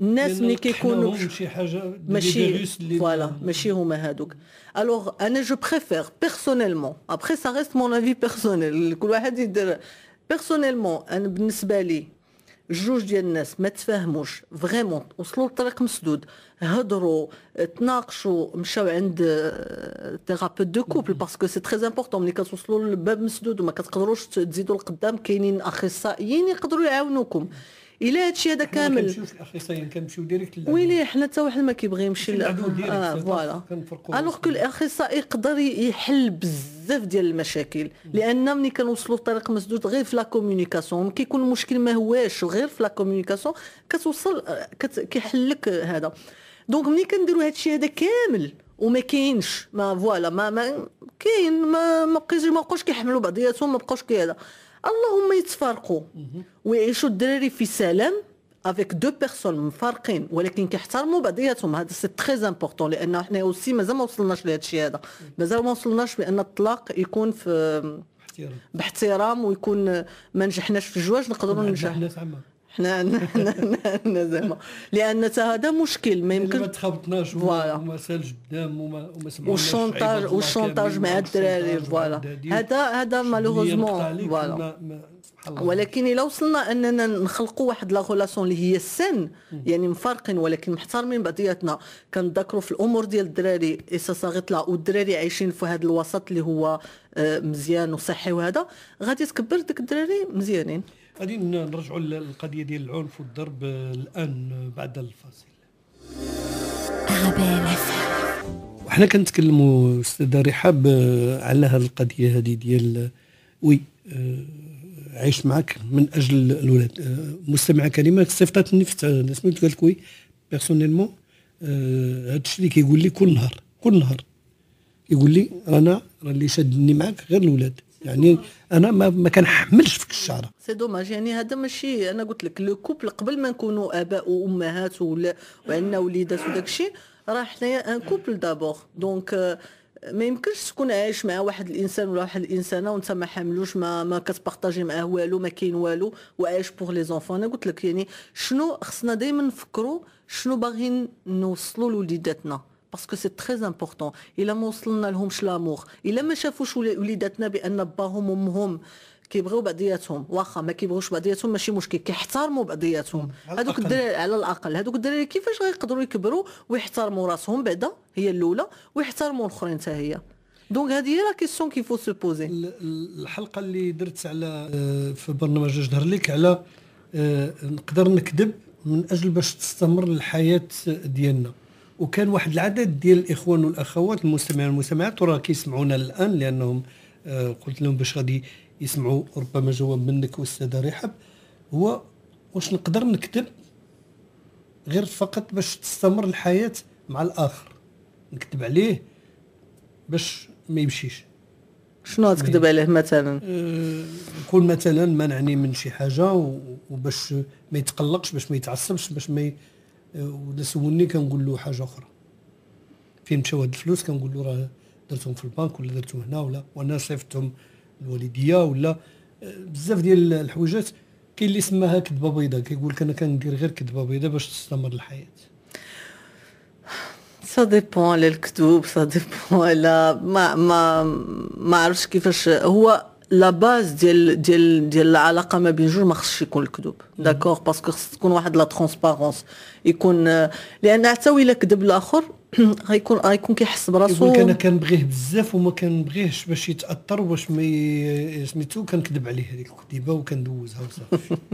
B: الناس ملي كيكونوا
A: شي حاجه ماشي
B: فوالا ماشي هما هادوك الوغ انا جو بريفير بيرسونيلمون ابخي سا ريست مون افي بيرسونيل كل واحد يدير بيرسونيلمون انا بالنسبه لي جوج ديال الناس ما تفاهموش فريمون وصلوا لطريق مسدود هضروا تناقشوا مشاو عند تيرابيوت دو كوبل باسكو سي تري امبورطون ملي كتوصلوا للباب مسدود وما كتقدروش تزيدوا لقدام كاينين اخصائيين يقدروا يعاونوكم الى هادشي هذا كامل ما كنمشيوش
A: الاخصائيين كنمشيو ديريكت ويلي
B: حنا حتى واحد ما كيبغي يمشي آه، فوالا الوغ كو الاخصائي يقدر يحل بزاف ديال المشاكل لان ملي كنوصلوا لطريق مسدود غير في لا كومونيكاسيون كيكون المشكل ما هواش غير في لا كومونيكاسيون كتوصل آه، كت كيحل لك هذا دونك ملي كنديروا هادشي هذا كامل وما كاينش ما فوالا ما ما كاين ما ما ما بقوش كيحملوا بعضياتهم ما بقوش كي هذا اللهم يتفارقوا ويعيشوا الدراري في سلام افيك دو بيرسون مفارقين ولكن كيحترموا بعضياتهم هذا سي تري امبورطون لان حنا اوسي مازال ما وصلناش لهذا الشيء هذا مازال ما وصلناش بان الطلاق يكون في باحترام ويكون ما نجحناش في الزواج نقدروا ننجح حنا حنا زعما لان هذا مشكل ما يمكن ما
A: تخبطناش وما سالش الدم وما وما والشونتاج والشونتاج مع الدراري فوالا هذا هذا مالوغوزمون فوالا
B: ولكن الا وصلنا اننا نخلقوا واحد لا غولاسيون اللي هي السن يعني مفارقين ولكن محترمين بعضياتنا كنذكروا في الامور ديال الدراري اساسا غيطلع والدراري عايشين في هذا الوسط اللي هو آه، مزيان وصحي وهذا غادي تكبر ديك الدراري مزيانين
A: غادي نرجعوا للقضيه ديال العنف والضرب آه، الان آه، بعد الفاصل وحنا كنتكلموا استاذه رحاب آه، على هذه القضيه هذه ديال وي عايش معك من اجل الاولاد مستمع كلمه صيفطات النفس في سميتو قالت لك وي بيرسونيلمون هذا الشيء اللي كيقول لي كل نهار كل نهار يقول لي رانا راه اللي شادني معاك غير الاولاد يعني انا ما, ما كنحملش فيك الشعره
B: سي دوماج يعني هذا ماشي انا قلت لك لو كوبل قبل ما نكونوا اباء وامهات ولا وعندنا وليدات وداك الشيء راه حنايا ان كوبل دابور دونك ما يمكنش تكون عايش مع واحد الانسان ولا واحد الانسانه وانت ما حاملوش ما ما كتبارطاجي معاه والو ما كاين والو وعايش بوغ لي زونفون انا قلت لك يعني شنو خصنا دائما نفكروا شنو باغيين نوصلوا لوليداتنا باسكو سي تري امبورطون الا ما وصلنا لهمش لامور الا ما شافوش وليداتنا بان باهم وامهم كيبغيو بعضياتهم واخا ما كيبغوش بعضياتهم ماشي مشكل كيحترموا بعضياتهم هذوك الدراري على الاقل هذوك الدراري كيفاش غيقدروا يكبروا ويحترموا راسهم بعدا هي الاولى ويحترموا الاخرين حتى هي
A: دونك هذه هي لا كيسيون كيفو سو بوزي الحلقه اللي درت على آه، في برنامج جوج ليك على آه، نقدر نكذب من اجل باش تستمر الحياه ديالنا وكان واحد العدد ديال الاخوان والاخوات المستمعين والمستمعات راه كيسمعونا الان لانهم آه، قلت لهم باش غادي يسمعوا ربما جواب منك استاذه رحب هو واش نقدر نكتب غير فقط باش تستمر الحياه مع الاخر نكتب عليه باش ما يمشيش شنو تكتب عليه مثلا نكون آه، مثلا منعني من شي حاجه وباش ما يتقلقش باش ما يتعصبش باش ما ولا سولني كنقول له حاجه اخرى فين مشاو هاد الفلوس كنقول له راه درتهم في البنك ولا درتهم هنا ولا وانا صيفطتهم الوالديه ولا بزاف ديال الحويجات كاين اللي سماها كذبه بيضاء كيقول لك انا كندير غير كذبه بيضاء باش تستمر الحياه
B: سا ديبون على الكذوب سا ديبون على ما ما ما عرفتش كيفاش هو لا باز ديال ديال ديال العلاقه ما بين جوج ما خصش يكون الكذوب داكوغ باسكو خص تكون واحد لا ترونسبارونس يكون لان حتى الا كذب الاخر غيكون غيكون كيحس براسو كان
A: كنبغيه بزاف وما كنبغيهش باش يتاثر واش ما سميتو كنكذب عليه هذيك الكذبه وكندوزها وصافي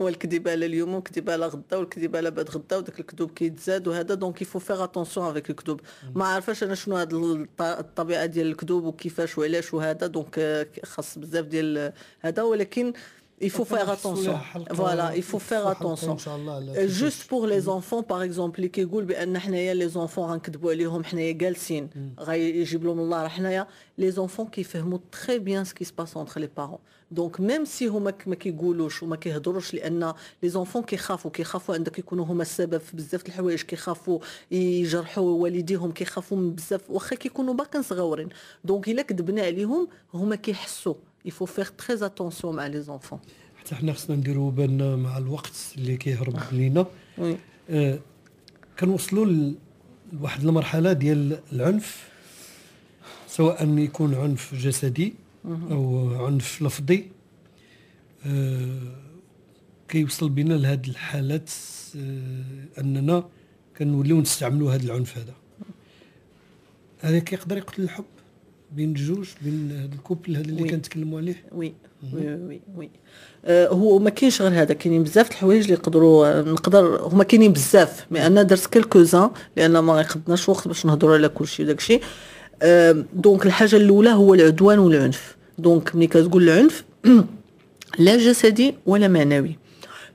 B: والكذب على اليوم والكذب على غدا والكذب على بعد غدا وداك الكذوب كيتزاد وهذا دونك يفو فيغ اتونسيون افيك الكذوب ما عارفاش انا شنو هاد الطبيعه ديال الكذوب وكيفاش وعلاش وهذا دونك آه، خاص بزاف ديال هذا ولكن il faut faire attention. Voilà, il faut faire attention. Euh, juste pour les enfants, par exemple, les qui les enfants, les enfants qui font très bien ce qui se passe entre les parents. دونك ميم سي هما ما كيقولوش وما كيهضروش لان لي زونفون كيخافوا كيخافوا عندك يكونوا هما السبب في بزاف الحوايج كيخافوا يجرحوا والديهم كيخافوا من بزاف واخا كيكونوا باقا صغاورين دونك الا كذبنا عليهم هما كيحسوا يفو فيغ تري اتونسيون مع لي زونفون
A: حتى حنا خصنا نديرو بالنا مع الوقت اللي كيهرب لينا آه. آه، كنوصلوا لواحد المرحله ديال العنف سواء يكون عنف جسدي او عنف لفظي آه، كيوصل بنا لهاد الحالات آه، اننا كنوليو نستعملوا هذا العنف هذا هذا كيقدر يقتل الحب بين الجوج بين هذا الكوبل هذا اللي كنتكلموا عليه وي وي وي آه، هو ما كاينش غير
B: هذا كاينين بزاف الحوايج اللي يقدروا نقدر هما كاينين بزاف مي انا درت كلكوزان لان ما يقدناش وقت باش نهضروا على كل شيء وداك الشيء دونك الحاجه الاولى هو العدوان والعنف دونك ملي كتقول العنف لا جسدي ولا معنوي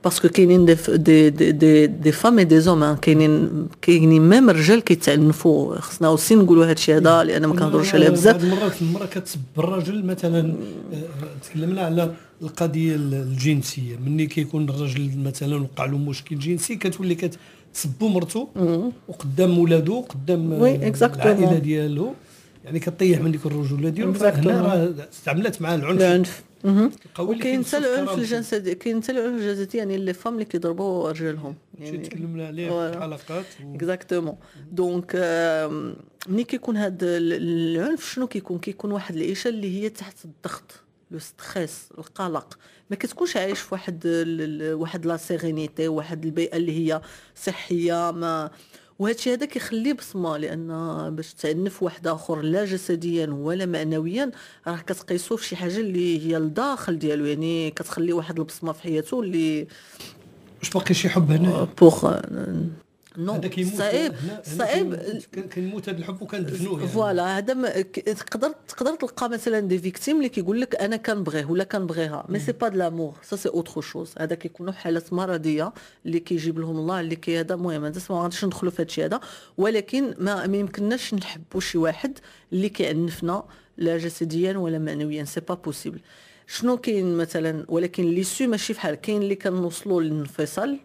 B: باسكو كاينين دي دي دي دي فام دي زوم كاينين كاينين ميم رجال كيتعنفوا خصنا اوسي نقولوا الشيء هذا لان ما كنهضروش عليه بزاف بعض
A: المرات المراه كتسب الراجل مثلا تكلمنا على القضيه الجنسيه ملي كيكون الراجل مثلا وقع له مشكل جنسي كتولي كتسبو مرته وقدام ولادو وقدام العائله ديالو يعني كطيح من ديك الرجوله ديالو فهنا استعملت مع العنف العنف قوي كاين حتى العنف
B: الجسدي كاين حتى العنف الجسدي يعني لي فام اللي كيضربوا رجالهم يعني تكلمنا
A: عليه في الحلقات
B: اكزاكتومون دونك euh, ملي كيكون هذا العنف شنو كيكون كيكون واحد العيشه اللي هي تحت الضغط لو ستريس القلق ما كتكونش عايش في واحد واحد لا سيرينيتي واحد البيئه اللي هي صحيه ما وهادشي هذا كيخلي بصمه لان باش تعنف واحد اخر لا جسديا ولا معنويا راه كتقيسو فشي حاجه اللي هي الداخل ديالو يعني كتخلي واحد البصمه في حياته اللي واش باقي شي حب هنا بوغ آه، نو صعيب صعيب
A: كنموت هذا الحب وكندفنوه يعني
B: فوالا هذا تقدر تقدر تلقى مثلا دي فيكتيم اللي كيقول لك انا كنبغيه ولا كنبغيها مي سي با د لامور سا سي اوتر شوز هذا كيكونوا حالات مرضيه اللي كيجيب لهم الله اللي كي هذا المهم هذا ما غاديش ندخلوا في هادشي هذا ولكن ما يمكنناش نحبوا شي واحد اللي كيعنفنا لا جسديا ولا معنويا سي با بوسيبل شنو كاين مثلا ولكن ليسو ماشي فحال كاين اللي كنوصلوا للانفصال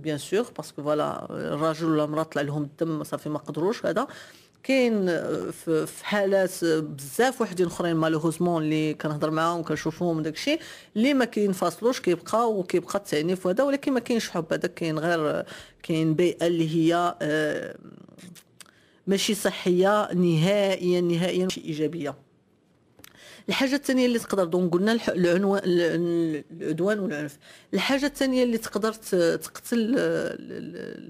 B: بيان سور باسكو فوالا الرجل ولا المراه طلع لهم الدم صافي ما قدروش هذا كاين آه، في حالات آه، بزاف وحدين اخرين مالوغوزمون اللي كنهضر معاهم كنشوفهم وداك الشيء اللي ما كينفصلوش كيبقى وكيبقى التعنيف وهذا ولكن ما كاينش حب هذا كاين غير آه، كاين بيئه اللي هي ماشي صحيه نهائيا نهائيا ماشي ايجابيه الحاجه الثانيه اللي تقدر دونك قلنا العنوان العدوان والعنف الحاجه الثانيه اللي تقدر تقتل آه،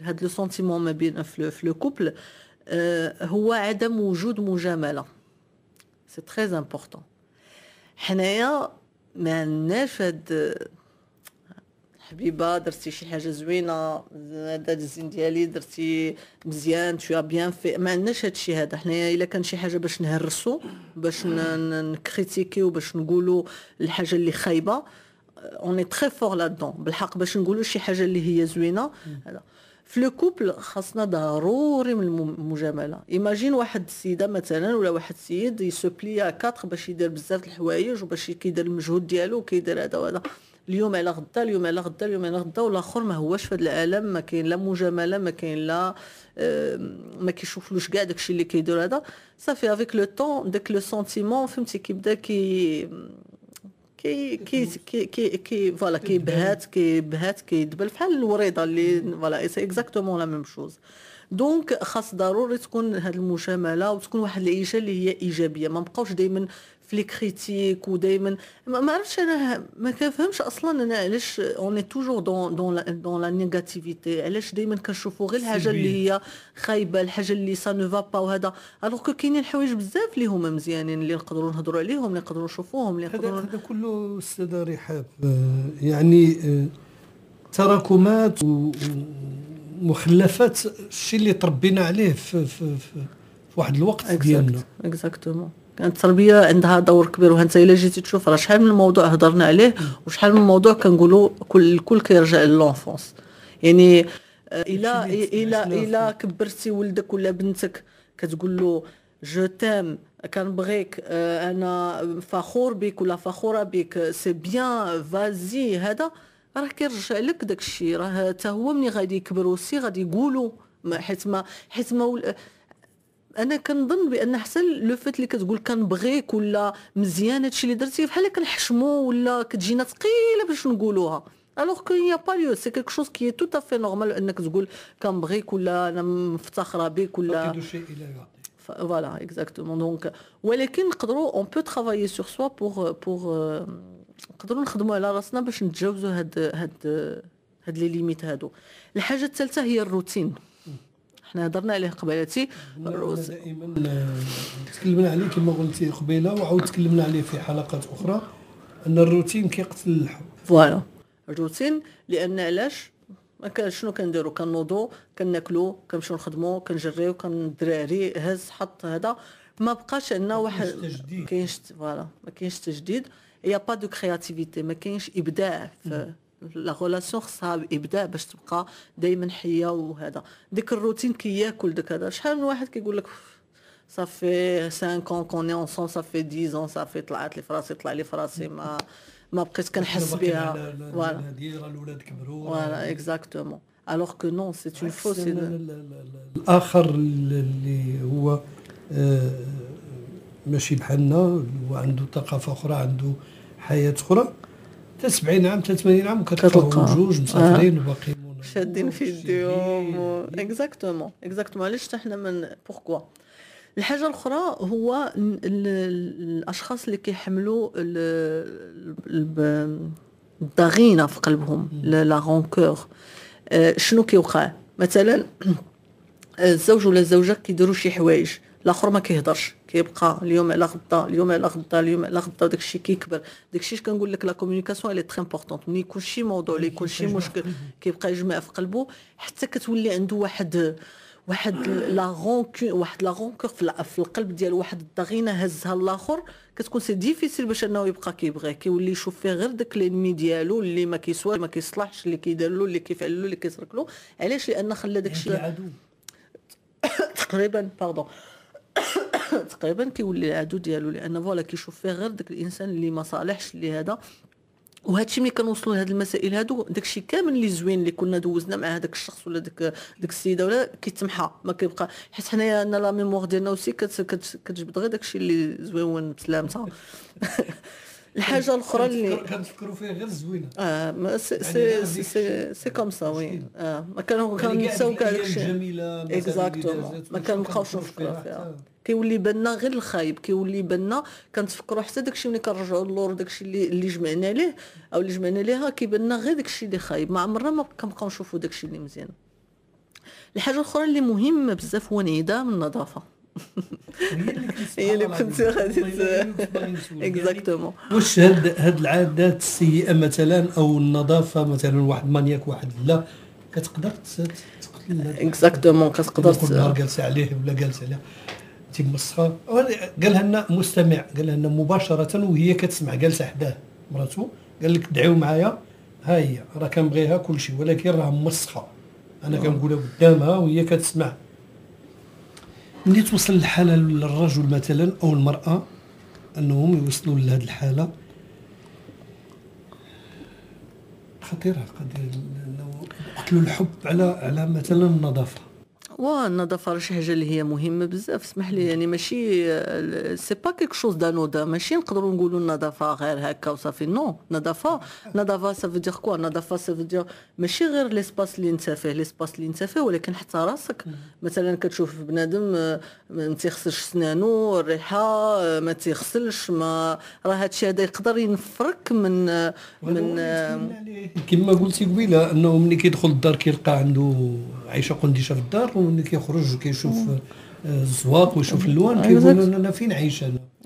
B: هاد لو سونتيمون ما بين في لو كوبل آه، هو عدم وجود مجامله سي تري امبورطون حنايا ما عندناش هاد حبيبه درتي شي حاجه زوينه هذا الزين ديالي درتي مزيان تو بيان في ما عندناش هذا الشيء هذا حنايا الا كان شي حاجه باش نهرسو باش نكريتيكيو باش نقولوا الحاجه اللي خايبه اوني تري فور لا دون بالحق باش نقولوا شي حاجه اللي هي زوينه هذا في لو كوبل خاصنا ضروري من المجامله ايماجين واحد السيده مثلا ولا واحد السيد يسوبلي ا 4 باش يدير بزاف الحوايج وباش كيدير المجهود ديالو وكيدير هذا وهذا اليوم على غدا اليوم على غدا اليوم على غدا والاخر ما هواش في هذا العالم ما كاين لا مجامله ما كاين لا آه، ما كيشوفلوش كاع داكشي اللي كيدير هذا صافي افيك لو طون داك لو سونتيمون فهمتي كيبدا كي كي كي كي كي كي فوالا كيبهات كي دبل بحال الوريضه اللي فوالا سي اكزاكتومون لا ميم شوز دونك خاص ضروري تكون هاد المجامله وتكون واحد العيشه اللي هي ايجابيه ما نبقاوش دائما في لي كريتيك ودائما ما عرفتش انا ما كنفهمش اصلا انا علاش اون توجور دون دون دون لا نيجاتيفيتي علاش دائما كنشوفوا غير الحاجه اللي هي خايبه الحاجه اللي سا نو با وهذا الوغ كو كاينين حوايج بزاف اللي هما مزيانين اللي نقدروا نهضروا عليهم اللي
A: نقدروا نشوفوهم اللي نقدروا هذا كله استاذ رحاب آه، يعني آه، تراكمات ومخلفات الشيء اللي تربينا عليه في, في, في, في واحد الوقت ديالنا اكزاكتومون كانت التربيه عندها دور
B: كبير وهانت الا جيتي تشوف راه شحال من موضوع هضرنا عليه وشحال من موضوع كنقولوا كل الكل كيرجع للونفونس يعني آه، الا الا الى كبرتي ولدك ولا بنتك كتقول له جو تيم كنبغيك آه، انا فخور بك ولا فخوره بك سي بيان فازي هذا راه كيرجع لك داك الشيء راه حتى هو ملي غادي يكبر وسي غادي يقولوا حيت ما حيت ما انا كنظن بان حسن لو فات اللي كتقول كنبغيك ولا مزيان هادشي اللي درتي بحال كنحشمو ولا كتجينا ثقيله باش نقولوها الوغ كو يا با ليو سي كيك شوز كي تو افي نورمال انك تقول كنبغيك ولا انا مفتخره بك ولا فوالا اكزاكتومون دونك ولكن نقدروا اون بو ترافايي سور سوا بور بور نقدروا نخدموا على راسنا باش نتجاوزوا هاد هاد هاد لي ليميت هادو الحاجه الثالثه هي الروتين حنا هضرنا عليه قبيلتي دائما
A: آه، تكلمنا عليه كما قلتي قبيله وعاود تكلمنا عليه في حلقات اخرى ان الروتين كيقتل اللحم فوالا الروتين
B: لان علاش شنو كنديرو كنوضو كناكلو كنمشيو نخدمو كنجريو كندراري هز حط هذا ما بقاش عندنا واحد ما كاينش فوالا ما كاينش تجديد يا با دو كرياتيفيتي ما كاينش ابداع في لا غولاسيون خصها ابداع باش تبقى دائما حيه وهذا ديك الروتين كياكل داك هذا شحال من واحد كيقول لك صافي fait 5 اون qu'on est ensemble 10 اون صافي طلعت لي فراسي طلع لي فراسي ما ما بقيت كنحس بها فوالا
A: الاولاد
B: كبروا فوالا اكزاكتومون الوغ كو نو سي اون فوس الاخر
A: اللي هو آه، ماشي بحالنا هو عنده ثقافه اخرى عنده حياه اخرى حتى 70 عام حتى 80 عام كتلقاهم جوج آه. مسافرين وباقيين
B: شادين في يديهم اكزاكتومون اكزاكتومون علاش حتى حنا من بوركوا الحاجه الاخرى هو الاشخاص اللي كيحملوا الضغينه في قلبهم لا رونكور آه، شنو كيوقع مثلا آه، الزوج ولا الزوجه كيديروا شي حوايج الاخر ما كيهضرش كيبقى اليوم على غدا اليوم على غدا اليوم على غدا وداك الشيء كيكبر داك الشيء كنقول لك لا كومونيكاسيون اللي تري امبورطونت ملي يكون شي موضوع اللي يكون شي مشكل كيبقى يجمع في قلبه حتى كتولي عنده واحد واحد لا واحد لا رونكور في القلب ديال واحد الضغينه هزها الاخر كتكون سي ديفيسيل باش انه يبقى كيبغيه كيولي يشوف فيه غير داك الانمي ديالو اللي ما كيسواش ما كيصلحش اللي كيدير له اللي كيفعل له اللي كيترك له علاش لان خلى داك يعني الشيء تقريبا باردون تقريبا كيولي العدو ديالو لان فوالا كيشوف فيه غير داك الانسان اللي ما صالحش لهذا الشيء ملي كنوصلوا لهاد المسائل هادو داكشي كامل اللي زوين اللي كنا دوزنا مع هذاك الشخص ولا داك داك السيده ولا كيتمحى ما كيبقى حيت حنايا انا لا ميموار ديالنا اوسي كتجبد غير داكشي اللي زوين بسلامته
A: الحاجه الاخرى اللي كنفكروا فيها غير الزوينه
B: اه يعني سي سي سي كوم سا وي اه ما كانوا يعني كنساو كاع داكشي الجميله اكزاكتومون ما كنبقاوش نفكروا فيها كيولي بالنا غير الخايب كيولي بالنا كنتفكروا حتى داكشي ملي كنرجعوا للور داكشي اللي اللي جمعنا ليه او اللي جمعنا ليها كيبان غير داكشي اللي خايب ما عمرنا ما كنبقاو نشوفوا داكشي اللي مزيان الحاجه الاخرى اللي مهمه بزاف هو انعدام النظافه هي اللي كنت غادي طيب، اكزاكتومون
A: واش هاد هاد العادات السيئه مثلا او النظافه مثلا واحد مانياك واحد لا كتقدر تقتل اكزاكتومون كتقدر كل نهار جالسه عليه ولا جالسه عليه تيمسخها قالها لنا مستمع قالها لنا مباشره وهي كتسمع جالسه حداه مراتو قال لك دعيو معايا ها هي راه كنبغيها كلشي ولكن راه مسخه انا نعم. كنقولها قدامها وهي كتسمع ملي توصل الحاله للرجل مثلا او المراه انهم يوصلوا لهذه الحاله خطيره قد انه اكل الحب على على مثلا النظافه
B: والنظافه راه شي حاجه اللي هي مهمه بزاف اسمح لي يعني ماشي سي با كيك شوز دانودا ماشي نقدروا نقولوا النظافه غير هكا وصافي نو نظافه النظافه سا فودير كوا النظافه سا فودير ماشي غير ليسباس اللي انت فيه ليسباس اللي انت فيه ولكن حتى راسك مثلا كتشوف بنادم آه، ما تيغسلش سنانو الريحه آه، ما تيغسلش ما راه هادشي هذا يقدر ينفرك من آه، من
A: كما قلتي قبيله انه ملي كيدخل الدار كيلقى عنده عايشه قنديشه في الدار وملي كيخرج كيشوف آه، الزواق ويشوف اللوان آه، كيقول انا فين عايشه انا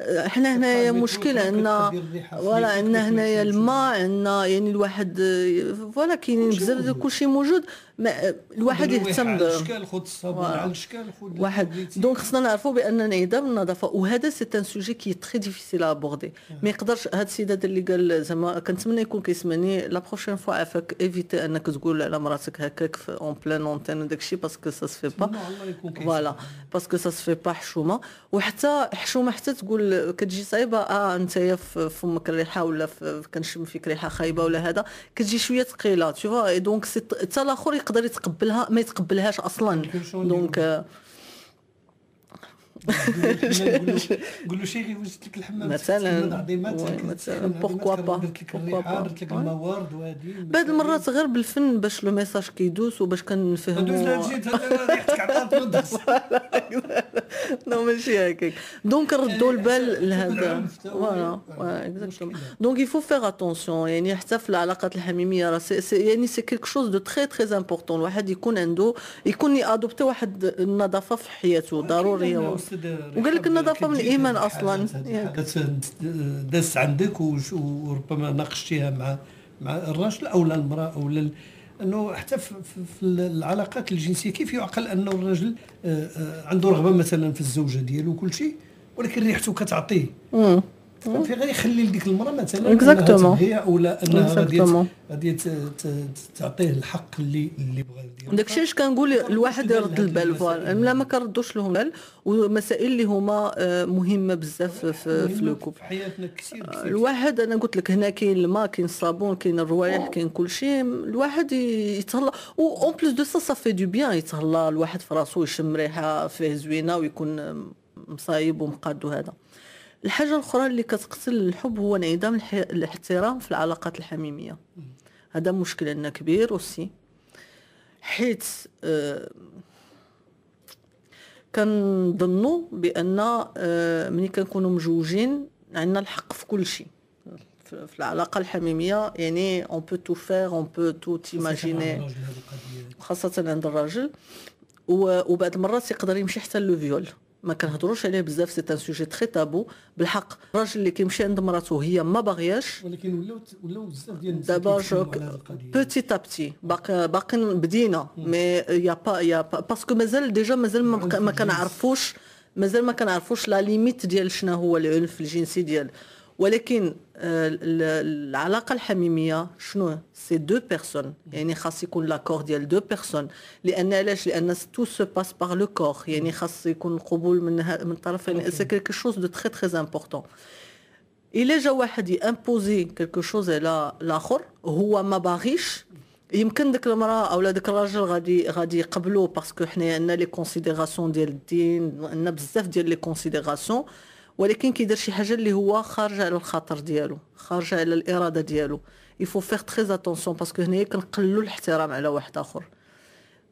B: آه، حنا هنايا مشكله عندنا فوالا عندنا هنايا الماء عندنا يعني الواحد آه، فوالا كاينين بزاف ديال كلشي موجود ما الواحد يهتم على الاشكال
A: خد الصابون على الاشكال خد واحد
B: دونك خصنا نعرفوا بان انعدام النظافه وهذا سي ان سوجي كي تري ديفيسيل ابوردي ما يقدرش هاد السيده اللي قال زعما كنتمنى يكون كيسمعني لا بروشين فوا عافاك ايفيتي انك تقول على مراتك هكاك في اون بلان اونتين وداك الشيء باسكو سا سفي با فوالا باسكو سا سفي با حشومه وحتى حشومه حتى تقول كتجي صعيبه اه انت في فمك الريحه ولا كنشم فيك ريحه خايبه ولا هذا كتجي شويه ثقيله تو فوا دونك حتى الاخر يقدر يتقبلها ما يتقبلهاش اصلا دونك
A: قول له شيخي وجدت لك الحمام مثلا مثلا
B: بوركوا با درت لك آه.
A: الموارد وهذه
B: بعض المرات غير بالفن باش لو ميساج كيدوز وباش كنفهموا دوز لا جيت
A: هذا ريحتك عطات
B: نو ماشي هكاك دونك ردوا البال لهذا فوالا اكزاكتومون دونك يفو فيغ اتونسيون يعني حتى في العلاقات الحميميه راه يعني سي كيلك شوز دو تخي تخي امبوغتون الواحد يكون عنده يكون يادوبتي واحد النظافه في حياته ضروري وقال لك النظافه من الايمان اصلا
A: داس عندك وربما ناقشتيها مع مع الراجل او لا المراه او انه حتى في العلاقات الجنسيه كيف يعقل انه الرجل آه، آه، عنده رغبه مثلا في الزوجه ديالو وكل شيء ولكن ريحته كتعطيه غير غيخلي لديك المراه مثلا اكزاكتومون ولا انها غادي غادي تعطيه الحق اللي اللي بغا
B: يدير داكشي اش كنقول الواحد يرد البال فوالا لا ما كنردوش لهم بال ومسائل اللي هما آه، مهمه بزاف في, في لوكوب في حياتنا كثير, كثير الواحد انا قلت لك هنا كاين الماء كاين الصابون كاين الروائح كاين كل شيء الواحد يتهلا و اون بليس دو سا سافي دو بيان يتهلا الواحد في راسو يشم ريحه فيه زوينه ويكون آه، مصايب ومقاد وهذا الحاجه الاخرى اللي كتقتل الحب هو انعدام الاحترام في العلاقات الحميميه هذا مشكل عندنا كبير وسي حيت آه كنظنوا بان آه ملي كنكونوا مجوجين عندنا الحق في كل شيء في العلاقه الحميميه يعني اون بو تو فير اون بو تو تيماجيني خاصه عند الراجل وبعض المرات يقدر يمشي حتى لو فيول ما كنهضروش عليه بزاف سي ان سوجي تري تابو بالحق الراجل اللي كيمشي عند مراته هي ما باغياش
A: ولكن ولاو ولاو بزاف ديال دابا
B: بوتي تابتي باقي باقي بدينا مي يا با يا با باسكو مازال ديجا مازال ما كنعرفوش مازال ما كنعرفوش لا ليميت ديال شنو هو العنف الجنسي ديال ولكن آه، العلاقه الحميميه شنو سي دو بيرسون يعني خاص يكون لاكور ديال دو بيرسون لان علاش لان تو سو باس باغ لو كور يعني خاص يكون القبول من من طرف يعني سي كيلكو شوز دو تري تري امبورطون الا جا واحد يامبوزي كيلكو شوز على الاخر هو ما باغيش يمكن ديك المراه او ديك الراجل غادي غادي يقبلوا باسكو حنايا عندنا لي كونسيديراسيون ديال الدين عندنا بزاف ديال لي كونسيديراسيون ولكن كيدير شي حاجه اللي هو خارجه على الخاطر ديالو خارجه على الاراده ديالو يفو فيغ تري اتونسيون باسكو هنايا كنقللو الاحترام على واحد اخر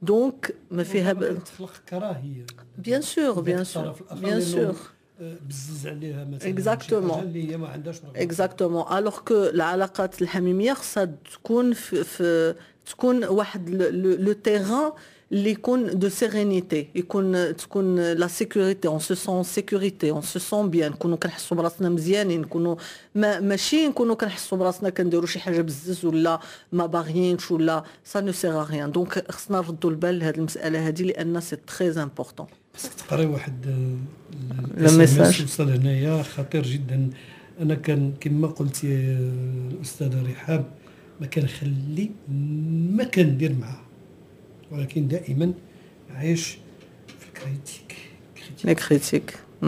B: دونك ما فيها ب...
A: تخلق كراهيه
B: بيان سور بيان سور بيان سور
A: بزز عليها مثلا اكزاكتومون اللي هي ما عندهاش
B: اكزاكتومون الوغ كو العلاقات الحميميه خصها تكون في, في تكون واحد لو تيغان اللي يكون دو سيرينيتي يكون تكون لا سيكوريتي اون سو سون سيكوريتي اون سو سون بيان نكونوا كنحسوا براسنا مزيانين نكونوا ما ماشي نكونوا كنحسوا براسنا كنديروا شي حاجه بزز ولا ما باغيينش ولا سا نو سيغ ريان دونك خصنا نردوا البال لهذه المساله هذه لان سي تري امبورطون
A: خصك تقري واحد الميساج وصل هنايا خطير جدا انا كان كما قلتي الاستاذه رحاب ما كنخلي ما كندير معها ولكن دائما عايش في الكريتيك
B: الكريتيك hmm.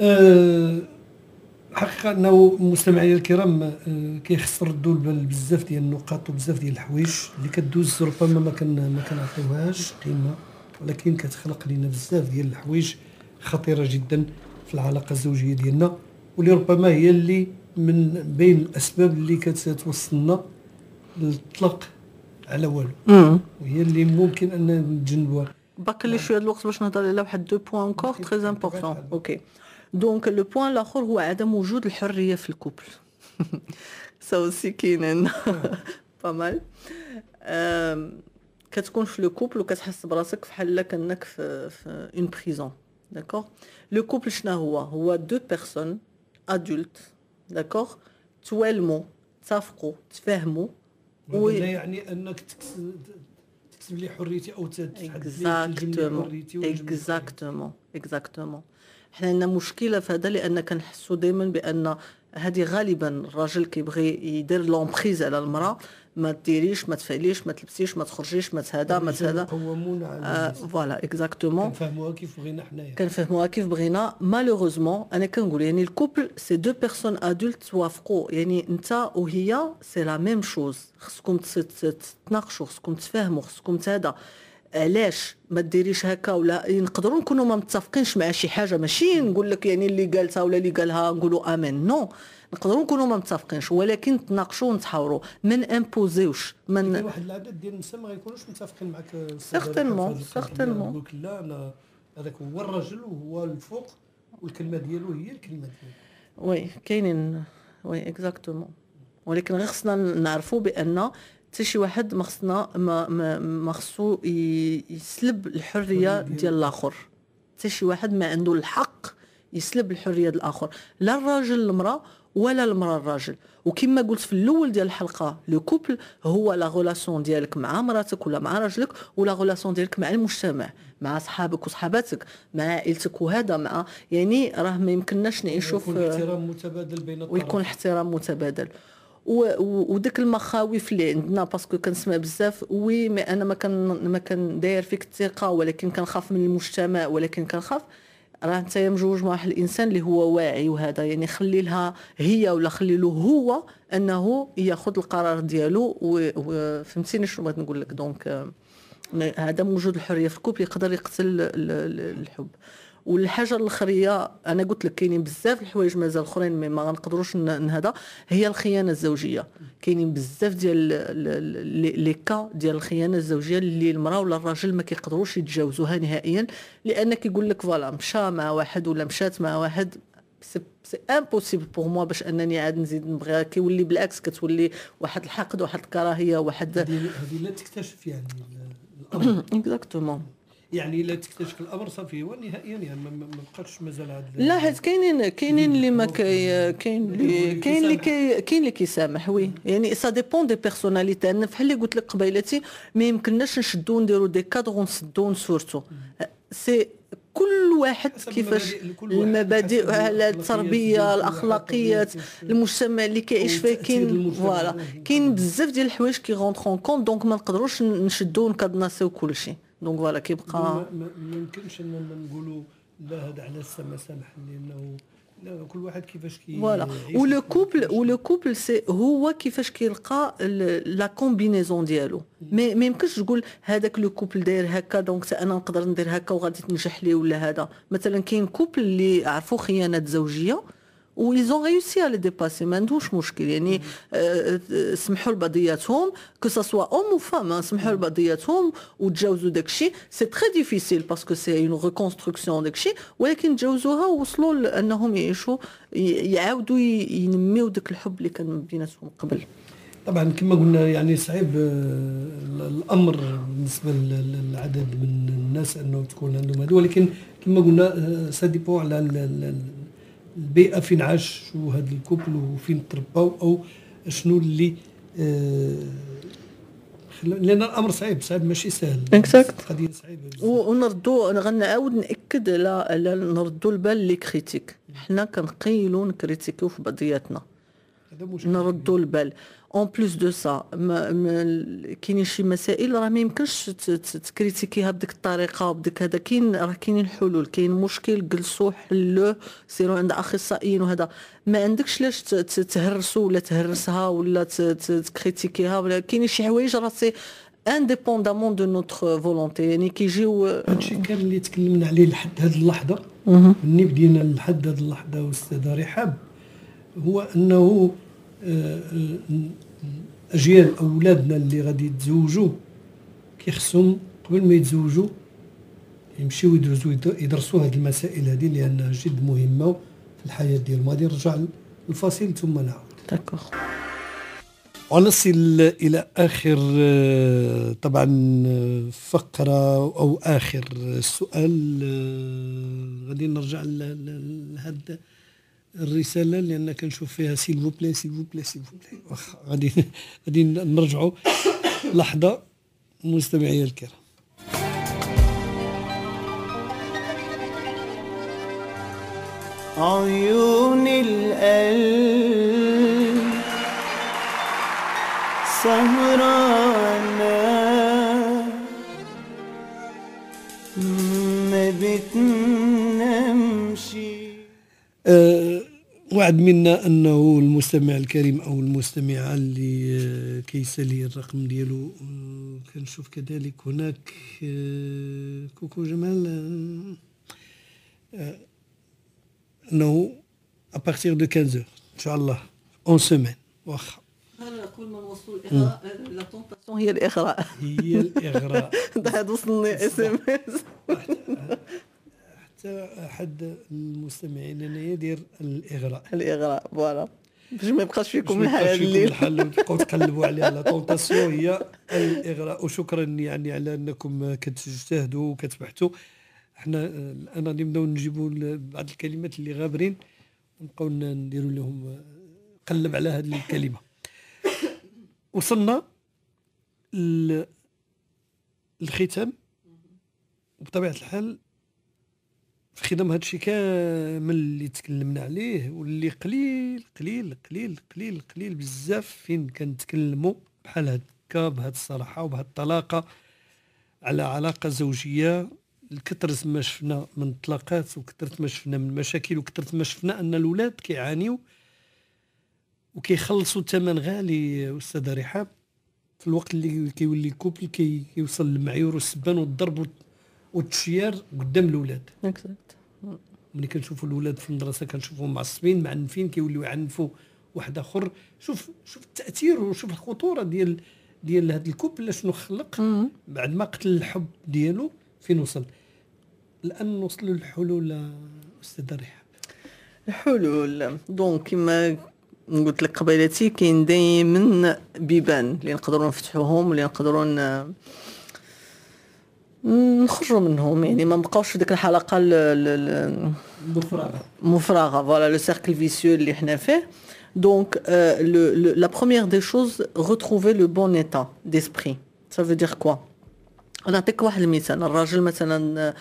A: أه الحقيقه انه المستمعين الكرام أه كيخص ردوا البال بزاف ديال النقاط وبزاف ديال الحوايج اللي كدوز ربما ما كان ما كنعطيوهاش قيمه ولكن كتخلق لنا بزاف ديال الحوايج خطيره جدا في العلاقه الزوجيه ديالنا واللي ربما هي اللي من بين الاسباب اللي كتوصلنا للطلاق على والو وهي اللي ممكن ان نتجنبوها
B: باك لي شويه الوقت باش نهضر على واحد دو بوان انكور تري امبورطون اوكي دونك لو بوان الاخر هو عدم وجود الحريه في الكوبل سي كاين عندنا با مال كتكون في لو كوبل وكتحس براسك بحال كانك في في اون بريزون داكوغ لو كوبل شنو هو هو دو بيرسون ادولت داكوغ توالمو تفقوا تفاهموا وي يعني
A: انك تكسب تكسب لي حريتي او لي تحدد اكزاكتومون
B: اكزاكتومون حنا عندنا مشكله في هذا لان كنحسوا دائما بان هذه غالبا الراجل كيبغي يدير لومبريز على المراه ما ديريش ما تفعليش ما تلبسيش ما تخرجيش ما هذا ما تهذا آه، فوالا اكزاكتومون
A: كنفهموها كيف بغينا حنايا
B: كنفهموها كيف بغينا مالوغوزمون انا كنقول يعني الكوبل سي دو بيرسون ادولت توافقوا يعني انت وهي سي لا ميم شوز خصكم تناقشوا خصكم تفاهموا خصكم هذا علاش ما ديريش هكا ولا نقدروا نكونوا ما متفقينش مع شي حاجه ماشي نقول لك يعني اللي قالتها ولا اللي قالها نقولوا امين نو نقدروا نكونوا ما متفقينش ولكن تناقشوا ونتحاوروا ما امبوزيوش
A: من يعني واحد العدد ديال النساء ما غيكونوش متفقين معك سيغتينمون سيغتينمون دونك لا انا هذاك هو الرجل وهو الفوق والكلمه ديالو هي الكلمه ديالو
B: وي كاينين وي اكزاكتومون ولكن غير خصنا نعرفوا بان حتى شي واحد ما خصنا ما خصو يسلب الحريه ديال الاخر حتى شي واحد ما عنده الحق يسلب الحريه ديال الاخر لا الراجل المراه ولا المراه الراجل وكما قلت في الاول ديال الحلقه لو كوبل هو لا غولاسيون ديالك مع مراتك ولا مع راجلك ولا غولاسيون ديالك مع المجتمع مع صحابك وصحاباتك مع عائلتك وهذا مع يعني راه ما يمكنناش نعيشوا في ويكون احترام
A: متبادل بين الطرفين ويكون
B: احترام متبادل وديك المخاوف اللي عندنا باسكو كنسمع بزاف وي مي انا ما كان ما كان داير فيك الثقه ولكن كنخاف من المجتمع ولكن كنخاف راه انت مجوج مع واحد الانسان اللي هو واعي وهذا يعني خلي لها هي ولا خلي له هو انه ياخذ القرار ديالو وفهمتيني شنو بغيت نقول لك دونك آه، هذا موجود الحريه في الكوب يقدر يقتل الحب والحاجه الاخريه انا قلت لك كاينين بزاف الحوايج مازال اخرين ما غنقدروش هذا هي الخيانه الزوجيه كاينين بزاف ديال لي كا ديال الخيانه الزوجيه اللي المراه ولا الراجل ما كيقدروش يتجاوزوها نهائيا لان كيقول لك فوالا مشى مع واحد ولا مشات مع واحد سي امبوسيبل بور موا باش انني عاد نزيد نبغيها كيولي بالعكس كتولي واحد الحقد واحد الكراهيه
A: واحد هذه لا تكتشف يعني اكزاكتومون يعني الا تكتشف الامر صافي هو نهائيا يعني ما بقاش مازال هذا لا حيت
B: كاينين كاينين اللي ما كاين اللي كاين اللي كاين اللي كيسامح وي يعني سا ديبون دي بيرسوناليتي انا بحال اللي قلت لك قبيلتي ما يمكنناش نشدو نديرو دي كادر ونسدو ونسورتو سي كل واحد كيفاش المبادئ التربيه الاخلاقيات المجتمع اللي كيعيش فيه كاين فوالا كاين بزاف ديال الحوايج كي كونت دونك ما نقدروش نشدو ونكادناسيو كلشي دونك فوالا كيبقى
A: ما يمكنش اننا نقولوا لا هذا على السمسامح لانه لا كل واحد كيفاش كي فوالا
B: ولو كوبل ولو كوبل سي هو كيفاش كيلقى لا كومبينيزون ديالو مي ما يمكنش تقول هذاك لو كوبل داير هكا دونك انا نقدر ندير هكا وغادي تنجح لي ولا هذا مثلا كاين كوبل اللي عرفوا خيانات زوجيه ويلز اون ريوسي على ديباسي ما عندوش مشكل يعني سمحوا لبعضياتهم كو سوا اوم او فام سمحوا لبعضياتهم وتجاوزوا داك الشيء سي تخي ديفيسيل باسكو سي اون ريكونستركسيون داك الشيء ولكن تجاوزوها ووصلوا لانهم يعيشوا يعاودوا ينميوا داك الحب اللي كان بيناتهم قبل
A: طبعا كما قلنا يعني صعيب آه، الامر بالنسبه للعدد من الناس انه تكون عندهم هذا ولكن كما قلنا سا آه، ديبو على البيئه فين عاش وهذا الكوبل وفين ترباو او شنو اللي آه، لان الامر صعيب صعيب ماشي سهل اكزاكت قضيه صعيبه
B: ونردو غنعاود ناكد على نردو البال لي كريتيك حنا كنقيلو نكريتيكيو في بعضياتنا نردو البال اون بلوس دو سا كاينين شي مسائل راه ما يمكنش تكريتيكيها بديك الطريقه وبديك هذا كاين راه كاينين حلول كاين مشكل جلسوا حلوه سيروا عند اخصائيين وهذا ما عندكش لاش تهرسوا ولا تهرسها ولا تكريتيكيها ولا كاينين شي حوايج راه سي انديبوندامون دو نوتر فولونتي يعني كيجيو
A: هادشي كان اللي تكلمنا عليه لحد هذه اللحظه ملي بدينا لحد هذه اللحظه استاذه رحاب هو انه اجيال اولادنا اللي غادي يتزوجوا كيخصهم قبل ما يتزوجوا يمشيو يدرسوا يدرسوا هاد المسائل هذه لانها جد مهمه في الحياه ديالهم غادي نرجع للفاصل ثم نعود داكوغ ونصل الى اخر طبعا فقره او اخر سؤال غادي نرجع لهذا الرساله لان كنشوف فيها سيل فو بلي سيل فو بلي سيل فو بلي واخا غادي غادي نرجعوا لحظه مستمعي الكرام عيون
B: القلب سهرانة
A: ما بتنمشي آه، وعد منا انه المستمع الكريم او المستمعه اللي آه، كيسالي الرقم ديالو كنشوف كذلك هناك آه، كوكو جمال آه، انه ابارتيغ دو 15 ان شاء الله اون سيمين واخا
B: كل ما وصلوا الاغراء
A: لا هي الاغراء هي الاغراء هذا وصلني اس ام اس حتى احد المستمعين انا يدير الاغراء الاغراء فوالا باش ما يبقاش فيكم الحال الليل الحال تبقاو تقلبوا عليها لا طونطاسيون هي الاغراء وشكرا يعني على انكم كتجتهدوا وكتبحثوا احنا انا اللي نبداو نجيبوا بعض الكلمات اللي غابرين ونبقاو نديروا لهم قلب على هذه الكلمه وصلنا للختام وبطبيعه الحال خدم هذا الشيء كامل اللي تكلمنا عليه واللي قليل قليل قليل قليل قليل بزاف فين كنتكلموا بحال هكا بهاد الصراحه وبهاد الطلاقه على علاقه زوجيه الكثر ما شفنا من الطلاقات وكثرت ما شفنا من المشاكل وكثرت ما شفنا ان الاولاد كيعانيو وكيخلصوا ثمن غالي استاذ رحاب في الوقت اللي كيولي كوبل كيوصل كي لمعيور السبان والضرب وتشير قدام الاولاد ملي كنشوفوا الاولاد في المدرسه كنشوفهم معصبين معنفين كيوليو يعنفوا واحد اخر شوف شوف التاثير وشوف الخطوره ديال ديال هذا اللي شنو خلق بعد ما قتل الحب ديالو فين وصل الان نوصل للحلول استاذه رحاب الحلول دونك
B: كما قلت لك قبيلتي كاين دائما بيبان اللي نقدروا نفتحوهم اللي نقدروا نخرجوا منهم يعني ما نبقاوش في ديك الحلقه المفرغه مفرغه فوالا لو سيركل فيسيو اللي حنا فيه دونك لا بروميير دي شوز ريتروفي لو بون ايتا ديسبري سا فو دير كوا نعطيك واحد المثال الراجل مثلا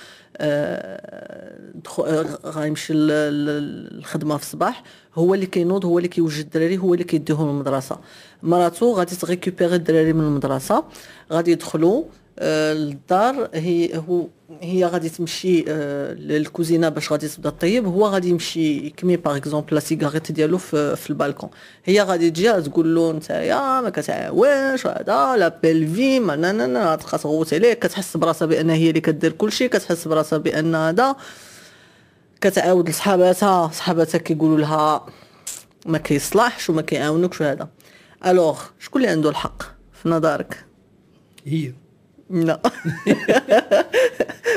B: غيمشي للخدمه في الصباح هو اللي كينوض هو اللي كيوجد الدراري هو اللي كيديهم للمدرسه مراتو غادي تغيكوبيري الدراري من المدرسه غادي يدخلوا الدار هي هو هي غادي تمشي آه، للكوزينه باش غادي تبدا طيب هو غادي يمشي يكمي باغ اكزومبل لا سيغاريت ديالو في, في البالكون هي غادي تجي تقول له نتايا ما كتعاونش هذا لا بيل في ما نا نا نا تغوت عليك كتحس براسها بان هي اللي كدير كلشي كتحس براسها بان هذا كتعاود لصحاباتها صحاباتها كيقولوا لها ما كيصلحش وما كيعاونكش هذا الوغ شكون اللي عنده الحق في نظرك هي لا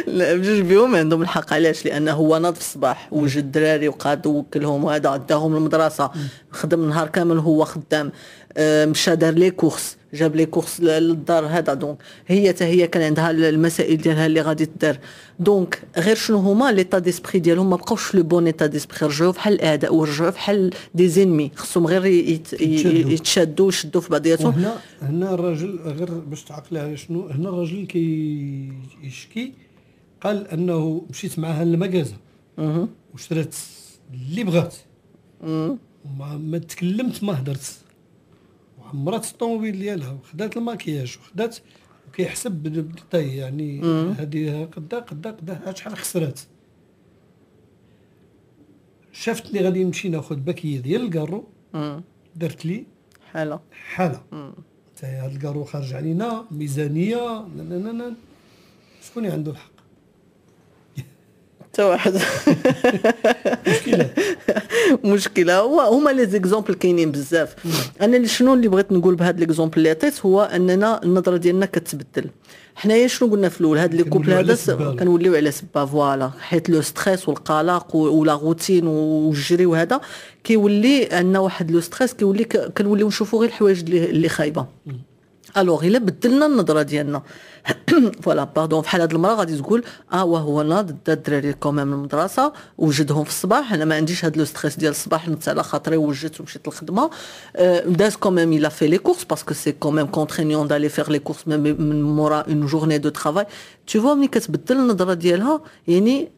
B: لا بجوج بيوم عندهم الحق علاش لانه هو ناض في الصباح وجد الدراري وقاد وكلهم وهذا عداهم المدرسه خدم نهار كامل هو خدام مشى دار لي كورس جاب لي كورس للدار هذا دونك هي حتى هي كان عندها المسائل ديالها اللي غادي تدار دونك غير شنو هما تا ديسبري ديالهم ما بقاوش لو بون تا ديسبري رجعوا بحال الاعداء ورجعوا بحال دي زينمي خصهم غير يتشادوا ويشدوا في بعضياتهم هنا
A: هنا الراجل غير باش تعقل على شنو هنا الراجل كيشكي يشكي قال انه مشيت معها للمكازا وشرات اللي بغات ما تكلمت ما هدرت عمرات الطوموبيل ديالها وخدات الماكياج وخدات وكيحسب بالديتاي يعني هذه قدا قدا قدا شحال خسرات شافتني غادي نمشي ناخذ باكيه ديال الكارو درت لي حاله حاله حتى هذا الكارو خرج علينا ميزانيه شكون اللي عنده الحق واحد مشكله مشكله
B: هما لي زيكزومبل كاينين بزاف انا شنو اللي بغيت نقول بهذا ليكزومبل اللي عطيت هو اننا النظره ديالنا كتبدل حنايا شنو قلنا في الاول هاد لي كوبل هذا كنوليو على سبا فوالا حيت لو ستريس والقلق ولا روتين والجري وهذا كيولي عندنا واحد لو ستريس كيولي كنوليو نشوفو غير الحوايج اللي خايبه الوغ الا بدلنا النظره ديالنا فوالا باردون فحال هاد المراه غادي تقول اه وهو ناض دا الدراري كوميم المدرسه وجدهم في الصباح انا ما عنديش هاد لو ستريس ديال الصباح نت على خاطري وجدت ومشيت للخدمه داز كوميم الا في لي كورس باسكو سي كوميم كونترينيون دالي فيغ لي كورس من مورا اون جورني دو ترافاي تو فوا ملي كتبدل النظره ديالها يعني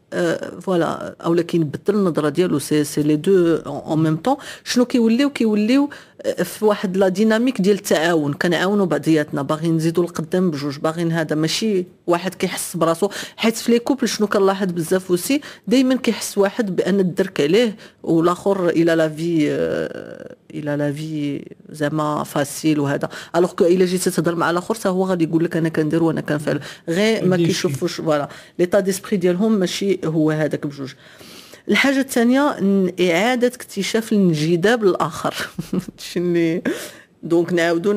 B: فوالا اولا كينبدل النظره ديالو سي سي لي دو اون ميم طون شنو كيوليو كيوليو في واحد لا ديناميك ديال التعاون كنعاونوا بعضياتنا باغيين نزيدوا القدام بجوج باغيين هذا ماشي واحد كيحس براسو حيت في لي كوبل شنو كنلاحظ بزاف وسي دائما كيحس واحد بان الدرك عليه والاخر الى لا في آه، الى لا في زعما فاسيل وهذا الوغ كو الا جيتي تهضر مع الاخر حتى هو غادي يقول لك انا كندير وانا كنفعل غير ما كيشوفوش فوالا ليطا ديسبري ديالهم ماشي هو هذاك بجوج الحاجه الثانيه اعاده اكتشاف الانجذاب الاخر هادشي اللي دونك نعاودو